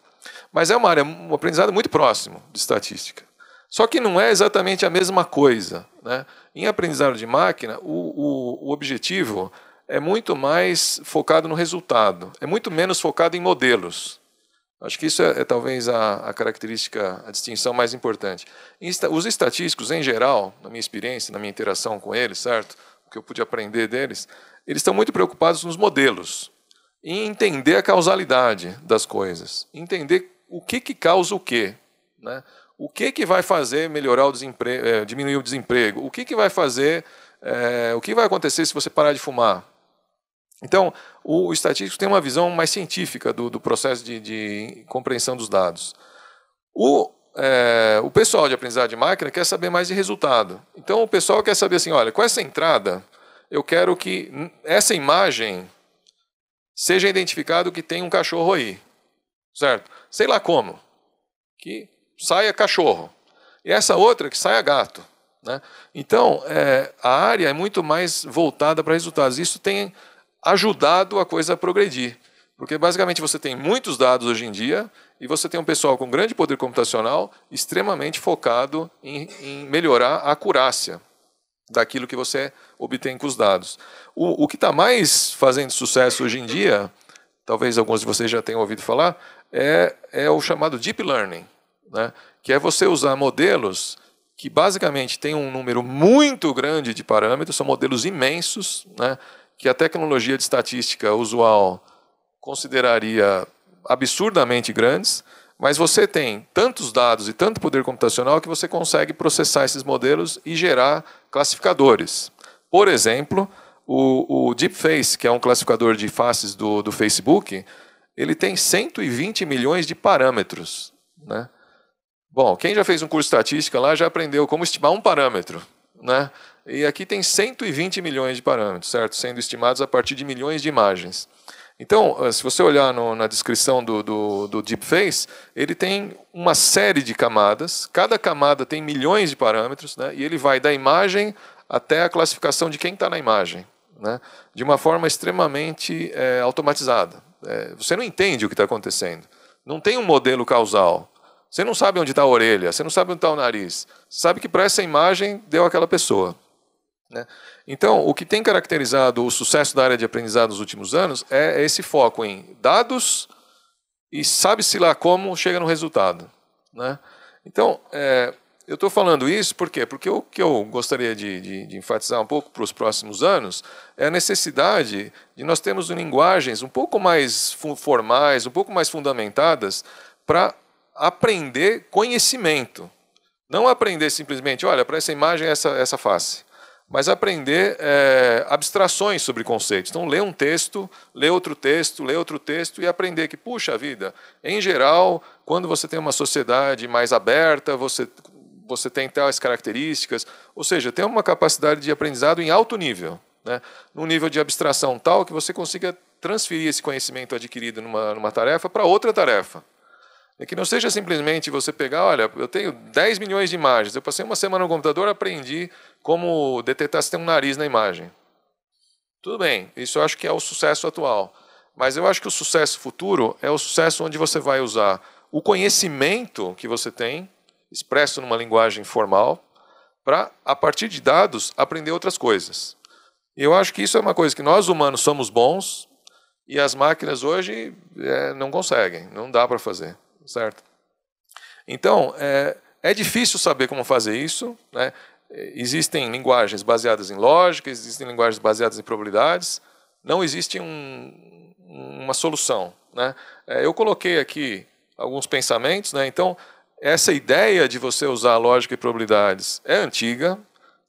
Mas é uma área, um aprendizado muito próximo de estatística. Só que não é exatamente a mesma coisa. Né? Em aprendizado de máquina, o, o, o objetivo é muito mais focado no resultado, é muito menos focado em modelos. Acho que isso é, é talvez a, a, característica, a distinção mais importante. os estatísticos, em geral, na minha experiência, na minha interação com eles, certo? O que eu pude aprender deles, eles estão muito preocupados nos modelos, em entender a causalidade das coisas, entender o que, que causa o quê. Né? o que, que vai fazer melhorar o desemprego, é, eh, diminuir o desemprego? O que, que vai fazer, é, o que vai acontecer se você parar de fumar? Então, o estatístico tem uma visão mais científica do, do processo de, de, compreensão dos dados. O, é, o pessoal de aprendizado de máquina quer saber mais de resultado. Então, o pessoal quer saber assim, olha, com essa entrada, eu quero que essa imagem seja identificado que tem um cachorro aí, certo? Sei lá como, que saia cachorro, e essa outra que saia gato. Né? Então, é, a área é muito mais voltada para resultados. Isso tem ajudado a coisa a progredir. Porque basicamente você tem muitos dados hoje em dia e você tem um pessoal com grande poder computacional extremamente focado em, em melhorar a acurácia daquilo que você obtém com os dados. O, o que está mais fazendo sucesso hoje em dia, talvez alguns de vocês já tenham ouvido falar, é, é o chamado Deep Learning né? que é você usar modelos que basicamente têm um número muito grande de parâmetros, são modelos imensos, né? que a tecnologia de estatística usual consideraria absurdamente grandes, mas você tem tantos dados e tanto poder computacional que você consegue processar esses modelos e gerar classificadores. Por exemplo, o, o DeepFace, que é um classificador de faces do, do Facebook, ele tem 120 milhões de parâmetros, né? Bom, quem já fez um curso de estatística lá já aprendeu como estimar um parâmetro, né? E aqui tem 120 milhões de parâmetros, certo? Sendo estimados a partir de milhões de imagens. Então, eh, se você olhar no, na descrição do, do, do Deepface, ele tem uma série de camadas, cada camada tem milhões de parâmetros, né? E ele vai da imagem até a classificação de quem está na imagem, né? De uma forma extremamente é, automatizada. É, você não entende o que está acontecendo. Não tem um modelo causal. Você não sabe onde está a orelha, você não sabe onde está o nariz. Você sabe que para essa imagem deu aquela pessoa. Né? Então, o que tem caracterizado o sucesso da área de aprendizado nos últimos anos é, é esse foco em dados e sabe-se lá como chega no resultado. Né? Então, é, eu estou falando isso porque porque o que eu gostaria de, de, de enfatizar um pouco para os próximos anos é a necessidade de nós termos linguagens um pouco mais formais, um pouco mais fundamentadas para aprender conhecimento. Não aprender simplesmente, olha, para essa imagem essa, essa face. Mas aprender é, abstrações sobre conceitos. Então, ler um texto, ler outro texto, ler outro texto e aprender que, puxa vida, em geral, quando você tem uma sociedade mais aberta, você, você tem tais características. Ou seja, tem uma capacidade de aprendizado em alto nível. Né? Num nível de abstração tal que você consiga transferir esse conhecimento adquirido numa, numa tarefa para outra tarefa. É que não seja simplesmente você pegar, olha, eu tenho 10 milhões de imagens, eu passei uma semana no computador, aprendi como detectar se tem um nariz na imagem. Tudo bem, isso eu acho que é o sucesso atual. Mas eu acho que o sucesso futuro é o sucesso onde você vai usar o conhecimento que você tem, expresso numa linguagem formal, para, a partir de dados, aprender outras coisas. E eu acho que isso é uma coisa que nós humanos somos bons e as máquinas hoje é, não conseguem, não dá para fazer certo? Então, é, é difícil saber como fazer isso, né? Existem linguagens baseadas em lógica, existem linguagens baseadas em probabilidades, não existe um, uma solução. Né? É, eu coloquei aqui alguns pensamentos, né? então essa ideia de você usar lógica e probabilidades é antiga.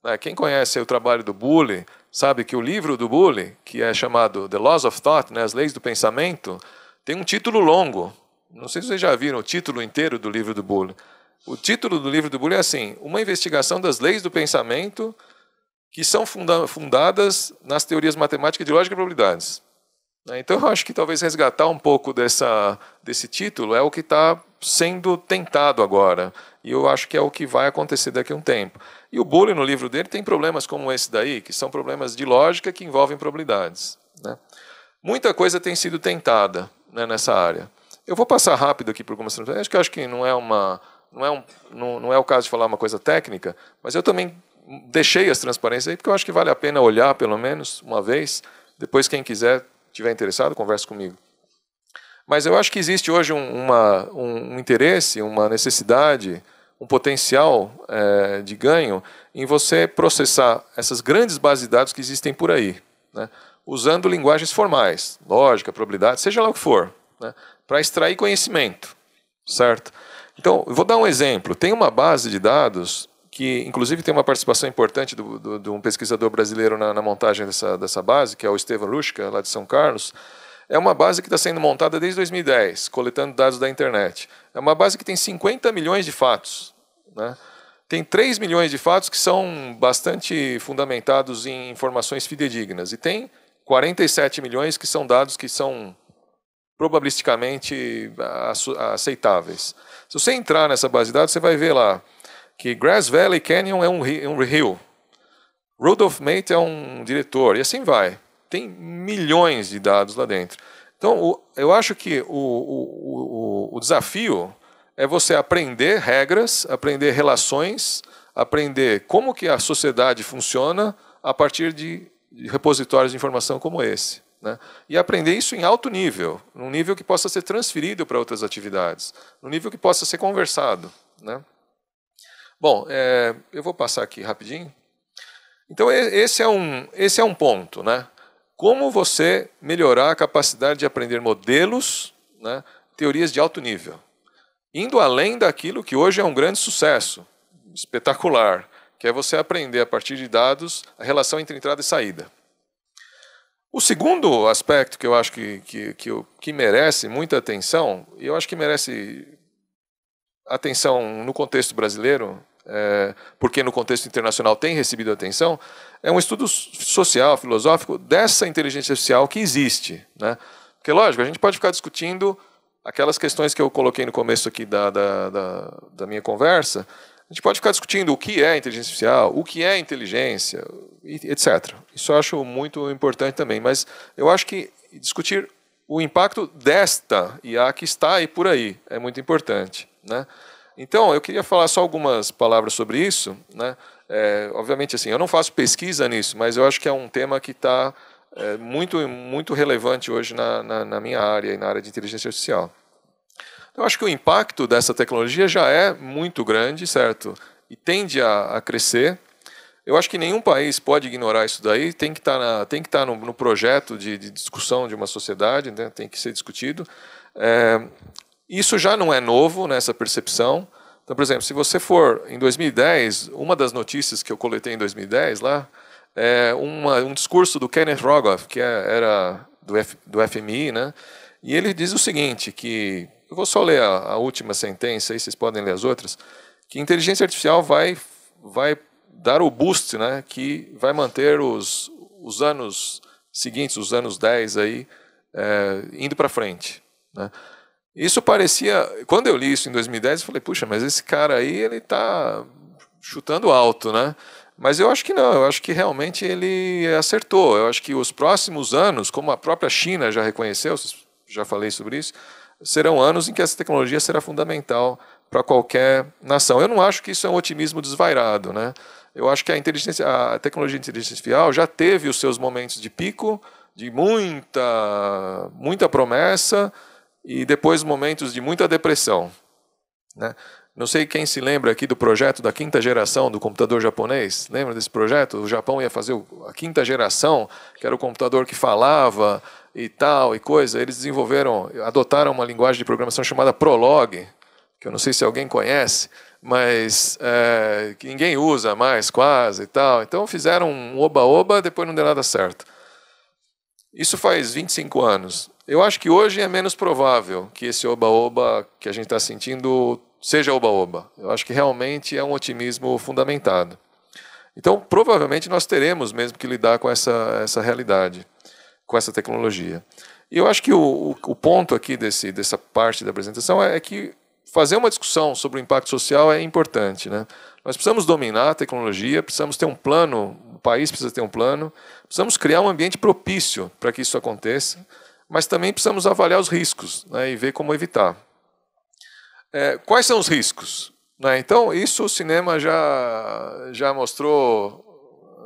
Né? Quem conhece o trabalho do Bully sabe que o livro do Bully, que é chamado The Laws of Thought, né? As Leis do Pensamento, tem um título longo, não sei se vocês já viram o título inteiro do livro do Buller. O título do livro do Buller é assim: Uma investigação das leis do pensamento que são funda fundadas nas teorias matemáticas de lógica e probabilidades. Né, então, eu acho que talvez resgatar um pouco dessa, desse título é o que está sendo tentado agora. E eu acho que é o que vai acontecer daqui a um tempo. E o Buller, no livro dele, tem problemas como esse daí, que são problemas de lógica que envolvem probabilidades. Né? Muita coisa tem sido tentada né, nessa área. Eu vou passar rápido aqui por algumas transparências que eu acho que não é, uma, não, é um, não, não é o caso de falar uma coisa técnica, mas eu também deixei as transparências aí, porque eu acho que vale a pena olhar pelo menos uma vez. Depois, quem quiser, tiver interessado, converse comigo. Mas eu acho que existe hoje um, uma, um interesse, uma necessidade, um potencial é, de ganho em você processar essas grandes bases de dados que existem por aí, né? usando linguagens formais, lógica, probabilidade, seja lá o que for né, para extrair conhecimento, certo? Então, vou dar um exemplo. Tem uma base de dados que, inclusive, tem uma participação importante do, do, de um pesquisador brasileiro na, na montagem dessa, dessa base, que é o Estevam Luschka, lá de São Carlos. É uma base que está sendo montada desde 2010, coletando dados da internet. É uma base que tem 50 milhões de fatos. Né? Tem 3 milhões de fatos que são bastante fundamentados em informações fidedignas. E tem 47 milhões que são dados que são probabilisticamente aceitáveis. Se você entrar nessa base de dados, você vai ver lá que Grass Valley Canyon é um rio, Rudolf Mate é um diretor, e assim vai. Tem milhões de dados lá dentro. Então, eu acho que o, o, o, o desafio é você aprender regras, aprender relações, aprender como que a sociedade funciona a partir de repositórios de informação como esse. Né? E aprender isso em alto nível, num nível que possa ser transferido para outras atividades, num nível que possa ser conversado. Né? Bom, é, eu vou passar aqui rapidinho. Então, esse é um, esse é um ponto. Né? Como você melhorar a capacidade de aprender modelos, né, teorias de alto nível, indo além daquilo que hoje é um grande sucesso, espetacular, que é você aprender a partir de dados a relação entre entrada e saída. O segundo aspecto que eu acho que, que, que, que merece muita atenção, e eu acho que merece atenção no contexto brasileiro, é, porque no contexto internacional tem recebido atenção, é um estudo social, filosófico dessa inteligência artificial que existe. Né? Porque, lógico, a gente pode ficar discutindo aquelas questões que eu coloquei no começo aqui da, da, da, da minha conversa, a gente pode ficar discutindo o que é inteligência artificial, o que é inteligência, etc. Isso eu acho muito importante também, mas eu acho que discutir o impacto desta IA que está aí por aí é muito importante, né? Então, eu queria falar só algumas palavras sobre isso, né? É, obviamente, assim, eu não faço pesquisa nisso, mas eu acho que é um tema que está é, muito, muito relevante hoje na, na, na minha área e na área de inteligência artificial. Então, acho que o impacto dessa tecnologia já é muito grande, certo? E tende a, a crescer. Eu acho que nenhum país pode ignorar isso daí, tem que estar, tá tem que estar tá no, no projeto de, de, discussão de uma sociedade, né? tem que ser discutido. É, isso já não é novo, nessa percepção. Então, por exemplo, se você for em 2010, uma das notícias que eu coletei em 2010 lá é uma, um discurso do Kenneth Rogoff, que é, era do, F, do FMI, né? e ele diz o seguinte, que eu vou só ler a, a última sentença, aí vocês podem ler as outras, que inteligência artificial vai, vai dar o boost, né, que vai manter os, os anos seguintes, os anos 10 aí, é, indo para frente. Né? Isso parecia, quando eu li isso em 2010, eu falei, puxa, mas esse cara aí, ele está chutando alto, né? Mas eu acho que não, eu acho que realmente ele acertou. Eu acho que os próximos anos, como a própria China já reconheceu, já falei sobre isso, serão anos em que essa tecnologia será fundamental para qualquer nação. Eu não acho que isso é um otimismo desvairado, né? Eu acho que a inteligência, a tecnologia de inteligência artificial já teve os seus momentos de pico, de muita, muita promessa e depois momentos de muita depressão, né? Não sei quem se lembra aqui do projeto da quinta geração do computador japonês. Lembra desse projeto? O Japão ia fazer a quinta geração, que era o computador que falava, e tal e coisa, eles desenvolveram, adotaram uma linguagem de programação chamada Prolog, que eu não sei se alguém conhece, mas é, que ninguém usa mais quase e tal. Então fizeram um oba-oba, depois não deu nada certo. Isso faz 25 anos. Eu acho que hoje é menos provável que esse oba-oba que a gente está sentindo seja oba-oba. Eu acho que realmente é um otimismo fundamentado. Então, provavelmente, nós teremos mesmo que lidar com essa, essa realidade com essa tecnologia. E eu acho que o, o, ponto aqui desse, dessa parte da apresentação é, é que fazer uma discussão sobre o impacto social é importante. Né? Nós precisamos dominar a tecnologia, precisamos ter um plano, o país precisa ter um plano, precisamos criar um ambiente propício para que isso aconteça, mas também precisamos avaliar os riscos né, e ver como evitar. É, quais são os riscos? Né? Então, isso o cinema já, já mostrou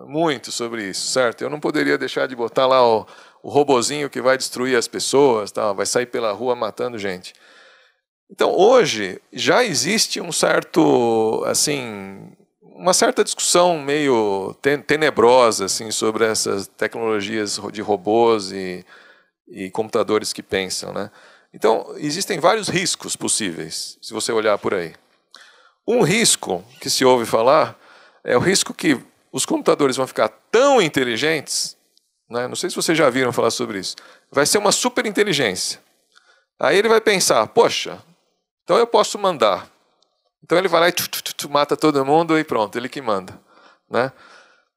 muito sobre isso, certo? Eu não poderia deixar de botar lá o o robozinho que vai destruir as pessoas, tal, vai sair pela rua matando gente. Então, hoje, já existe um certo, assim, uma certa discussão meio tenebrosa, assim, sobre essas tecnologias de robôs e, e computadores que pensam, né? Então, existem vários riscos possíveis, se você olhar por aí. Um risco que se ouve falar é o risco que os computadores vão ficar tão inteligentes né? Não sei se vocês já viram falar sobre isso. Vai ser uma super inteligência. Aí ele vai pensar: poxa, então eu posso mandar. Então ele vai lá e tu, tu, tu, mata todo mundo e pronto, ele que manda. Né?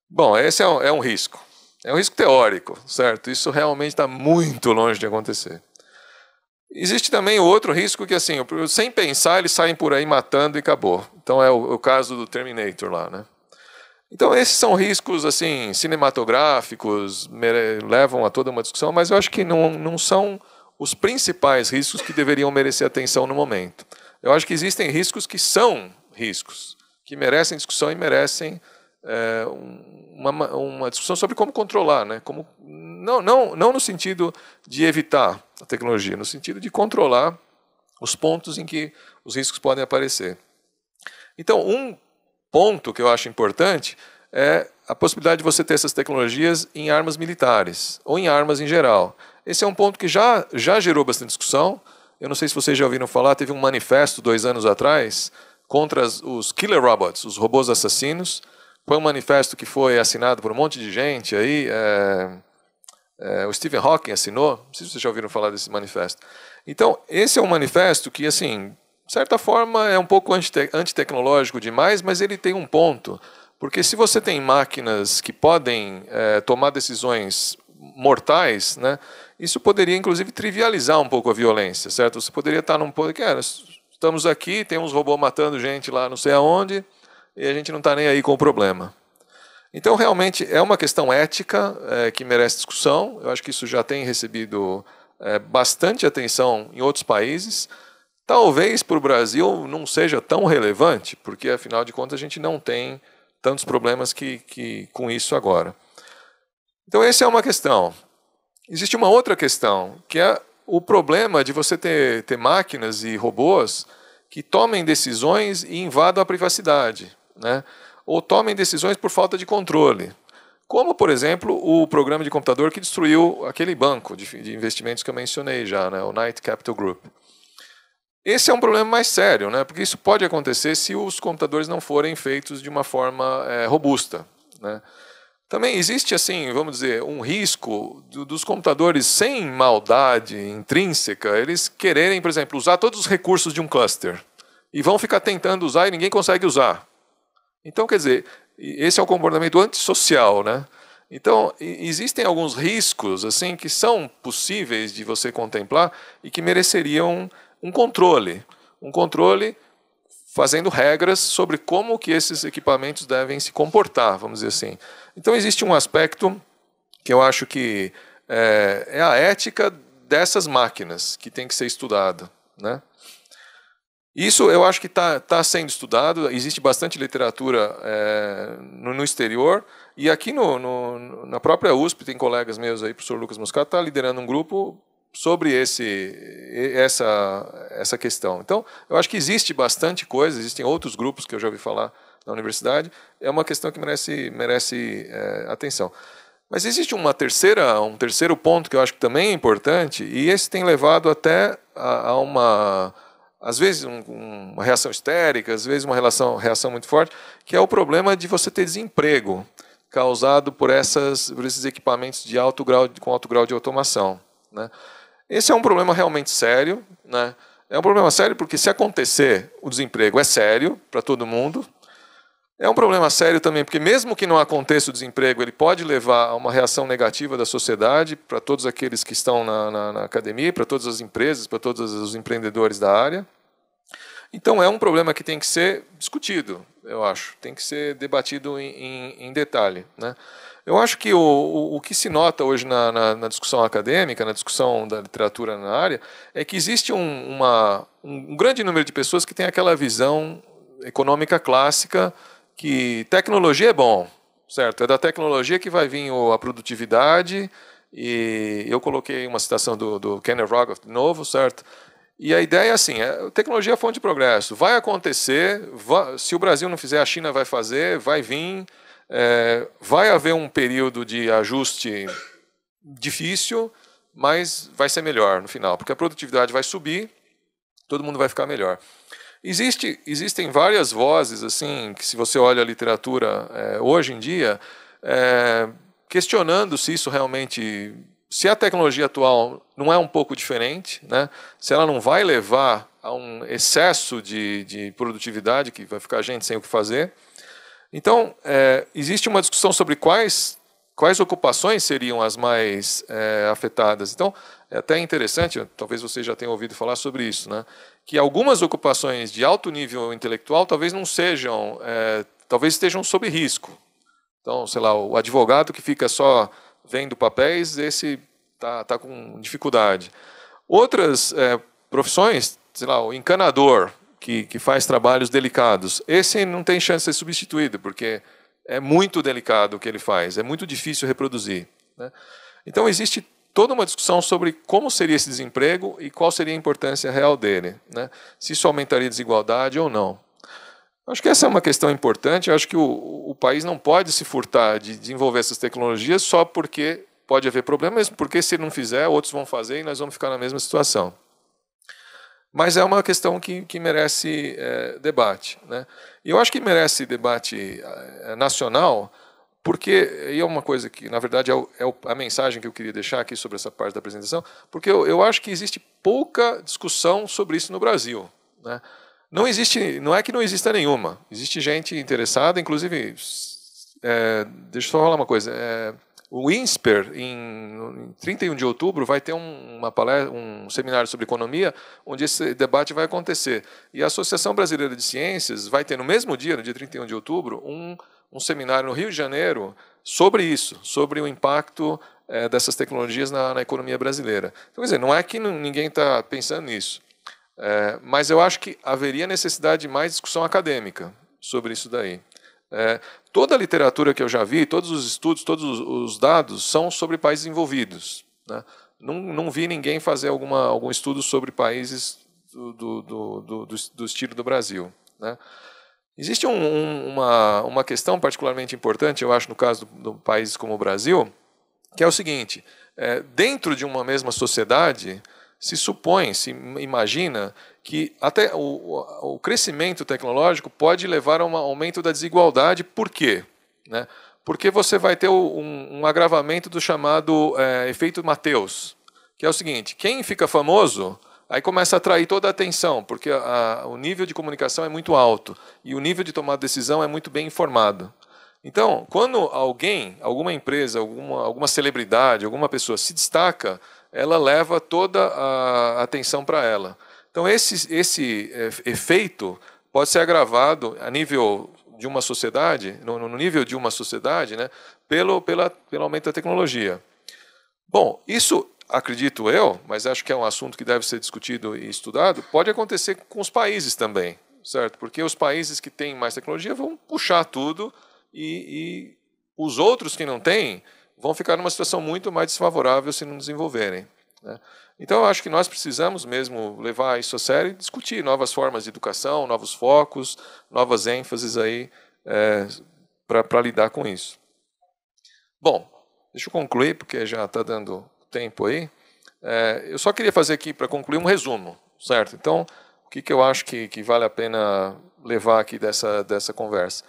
Bom, esse é um, é um risco. É um risco teórico, certo? Isso realmente está muito longe de acontecer. Existe também o outro risco que, assim, sem pensar, eles saem por aí matando e acabou. Então é o, o caso do Terminator lá, né? Então, esses são riscos assim cinematográficos, levam a toda uma discussão, mas eu acho que não, não são os principais riscos que deveriam merecer atenção no momento. Eu acho que existem riscos que são riscos, que merecem discussão e merecem é, uma, uma, discussão sobre como controlar, né? como, não, não, não no sentido de evitar a tecnologia, no sentido de controlar os pontos em que os riscos podem aparecer. Então, um ponto que eu acho importante é a possibilidade de você ter essas tecnologias em armas militares ou em armas em geral. Esse é um ponto que já, já gerou bastante discussão. Eu não sei se vocês já ouviram falar, teve um manifesto dois anos atrás contra os killer robots, os robôs assassinos. Foi um manifesto que foi assinado por um monte de gente aí. É, é, o Stephen Hawking assinou. Não sei se vocês já ouviram falar desse manifesto. Então, esse é um manifesto que, assim, de certa forma, é um pouco antitecnológico demais, mas ele tem um ponto. Porque se você tem máquinas que podem é, tomar decisões mortais, né, isso poderia, inclusive, trivializar um pouco a violência, certo? Você poderia estar num ponto que, é, estamos aqui, tem uns robôs matando gente lá não sei aonde, e a gente não está nem aí com o problema. Então, realmente, é uma questão ética é, que merece discussão. Eu acho que isso já tem recebido é, bastante atenção em outros países, Talvez para o Brasil não seja tão relevante, porque afinal de contas a gente não tem tantos problemas que, que com isso agora. Então, essa é uma questão. Existe uma outra questão, que é o problema de você ter, ter máquinas e robôs que tomem decisões e invadam a privacidade, né? ou tomem decisões por falta de controle. Como, por exemplo, o programa de computador que destruiu aquele banco de, de investimentos que eu mencionei já, né? o Knight Capital Group. Esse é um problema mais sério, né? porque isso pode acontecer se os computadores não forem feitos de uma forma é, robusta. Né? Também existe, assim, vamos dizer, um risco do, dos computadores sem maldade intrínseca, eles quererem, por exemplo, usar todos os recursos de um cluster e vão ficar tentando usar e ninguém consegue usar. Então, quer dizer, esse é o comportamento antissocial, né? Então, existem alguns riscos assim que são possíveis de você contemplar e que mereceriam um controle, um controle fazendo regras sobre como que esses equipamentos devem se comportar, vamos dizer assim. Então existe um aspecto que eu acho que é, é a ética dessas máquinas que tem que ser estudada, né? Isso eu acho que está tá sendo estudado, existe bastante literatura é, no, no, exterior, e aqui no, no, na própria USP tem colegas meus aí, o professor Lucas Moscato está liderando um grupo sobre esse, essa, essa questão. Então, eu acho que existe bastante coisa, existem outros grupos que eu já ouvi falar na universidade, é uma questão que merece, merece é, atenção. Mas existe uma terceira, um terceiro ponto que eu acho que também é importante, e esse tem levado até a, a uma, às vezes, um, uma reação histérica, às vezes uma relação, reação muito forte, que é o problema de você ter desemprego causado por, essas, por esses equipamentos de alto grau, com alto grau de automação. Né? Esse é um problema realmente sério, né? É um problema sério porque se acontecer o desemprego é sério para todo mundo. É um problema sério também porque mesmo que não aconteça o desemprego, ele pode levar a uma reação negativa da sociedade para todos aqueles que estão na, na, na academia, para todas as empresas, para todos os empreendedores da área. Então é um problema que tem que ser discutido, eu acho, tem que ser debatido em, em, em detalhe, né? Eu acho que o, o, o que se nota hoje na, na, na, discussão acadêmica, na discussão da literatura na área, é que existe um, uma, um grande número de pessoas que tem aquela visão econômica clássica que tecnologia é bom, certo? É da tecnologia que vai vir a produtividade. E eu coloquei uma citação do, do Kenneth Rogoff de novo, certo? E a ideia é assim: é, tecnologia é fonte de progresso. Vai acontecer, se o Brasil não fizer, a China vai fazer, vai vir. É, vai haver um período de ajuste difícil, mas vai ser melhor no final, porque a produtividade vai subir, todo mundo vai ficar melhor. Existe, existem várias vozes assim que, se você olha a literatura é, hoje em dia, é, questionando se isso realmente, se a tecnologia atual não é um pouco diferente, né? Se ela não vai levar a um excesso de, de produtividade que vai ficar a gente sem o que fazer. Então, é, existe uma discussão sobre quais, quais ocupações seriam as mais é, afetadas. Então, é até interessante, talvez você já tenha ouvido falar sobre isso, né? que algumas ocupações de alto nível intelectual talvez não sejam, é, talvez estejam sob risco. Então, sei lá, o advogado que fica só vendo papéis, esse está tá com dificuldade. Outras é, profissões, sei lá, o encanador, que, que faz trabalhos delicados. Esse não tem chance de ser substituído, porque é muito delicado o que ele faz, é muito difícil reproduzir. Né? Então, existe toda uma discussão sobre como seria esse desemprego e qual seria a importância real dele, né? se isso aumentaria a desigualdade ou não. Acho que essa é uma questão importante. Acho que o, o país não pode se furtar de desenvolver essas tecnologias só porque pode haver problemas porque se ele não fizer, outros vão fazer e nós vamos ficar na mesma situação. Mas é uma questão que, que merece é, debate. Né? E eu acho que merece debate é, nacional, porque, e é uma coisa que, na verdade, é, o, é, a mensagem que eu queria deixar aqui sobre essa parte da apresentação, porque eu, eu acho que existe pouca discussão sobre isso no Brasil. Né? Não existe, não é que não exista nenhuma. Existe gente interessada, inclusive, é, deixa eu só falar uma coisa. É, o INSPER, em 31 de outubro, vai ter uma palestra, um seminário sobre economia, onde esse debate vai acontecer. E a Associação Brasileira de Ciências vai ter, no mesmo dia, no dia 31 de outubro, um, um seminário no Rio de Janeiro sobre isso, sobre o impacto é, dessas tecnologias na, na, economia brasileira. Então, quer dizer, não é que ninguém está pensando nisso, é, mas eu acho que haveria necessidade de mais discussão acadêmica sobre isso daí. É, toda a literatura que eu já vi, todos os estudos, todos os, dados são sobre países envolvidos. Né? Não, não vi ninguém fazer alguma, algum estudo sobre países do, do, do, do, do estilo do Brasil. Né? Existe um, um, uma, uma questão particularmente importante, eu acho, no caso de países como o Brasil, que é o seguinte: é, dentro de uma mesma sociedade, se supõe, se imagina que até o, o crescimento tecnológico pode levar a um aumento da desigualdade. Por quê? Né? Porque você vai ter um, um agravamento do chamado é, efeito Mateus, que é o seguinte: quem fica famoso aí começa a atrair toda a atenção, porque a, a, o nível de comunicação é muito alto e o nível de tomar decisão é muito bem informado. Então, quando alguém, alguma empresa, alguma, alguma celebridade, alguma pessoa se destaca ela leva toda a atenção para ela. Então, esse, esse é, efeito pode ser agravado a nível de uma sociedade, no, no nível de uma sociedade, né, pelo, pela, pelo aumento da tecnologia. Bom, isso acredito eu, mas acho que é um assunto que deve ser discutido e estudado, pode acontecer com os países também, certo? Porque os países que têm mais tecnologia vão puxar tudo e, e os outros que não têm vão ficar numa situação muito mais desfavorável se não desenvolverem. Né? Então, eu acho que nós precisamos mesmo levar isso a sério e discutir novas formas de educação, novos focos, novas ênfases aí é, para lidar com isso. Bom, deixa eu concluir, porque já está dando tempo aí. É, eu só queria fazer aqui, para concluir, um resumo, certo? Então, o que, que eu acho que, que vale a pena levar aqui dessa, dessa conversa?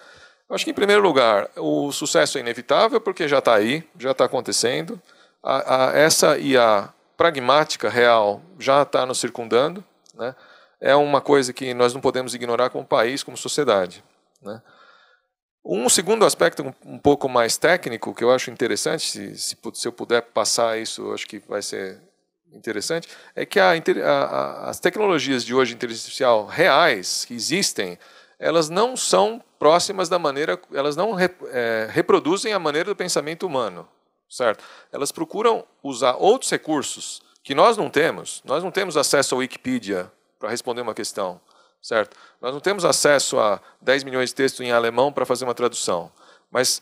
Eu acho que, em primeiro lugar, o sucesso é inevitável porque já está aí, já está acontecendo. A, a, essa e a pragmática real já está nos circundando. Né? É uma coisa que nós não podemos ignorar como país, como sociedade. Né? Um segundo aspecto, um, um, pouco mais técnico, que eu acho interessante, se, se, se, eu puder passar isso, acho que vai ser interessante, é que a, as tecnologias de hoje, inteligência artificial reais, que existem, elas não são próximas da maneira, elas não é, reproduzem a maneira do pensamento humano, certo? Elas procuram usar outros recursos que nós não temos. Nós não temos acesso à Wikipedia para responder uma questão, certo? Nós não temos acesso a 10 milhões de textos em alemão para fazer uma tradução, mas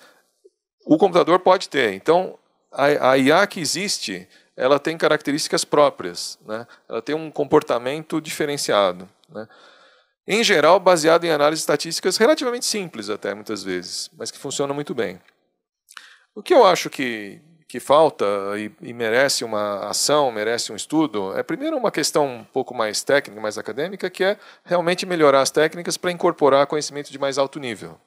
o computador pode ter. Então, a, a IA que existe, ela tem características próprias, né? Ela tem um comportamento diferenciado, né? em geral baseado em análises estatísticas relativamente simples até muitas vezes, mas que funcionam muito bem. O que eu acho que, que falta e, e, merece uma ação, merece um estudo, é primeiro uma questão um pouco mais técnica, mais acadêmica, que é realmente melhorar as técnicas para incorporar conhecimento de mais alto nível.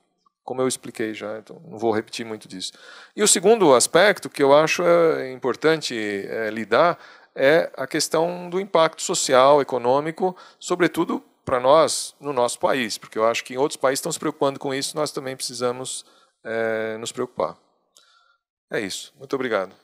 Como eu expliquei já, então não vou repetir muito disso. E o segundo aspecto que eu acho é importante é, lidar é a questão do impacto social, econômico, sobretudo para nós no nosso país, porque eu acho que em outros países estão se preocupando com isso, nós também precisamos é, nos preocupar. É isso. Muito obrigado.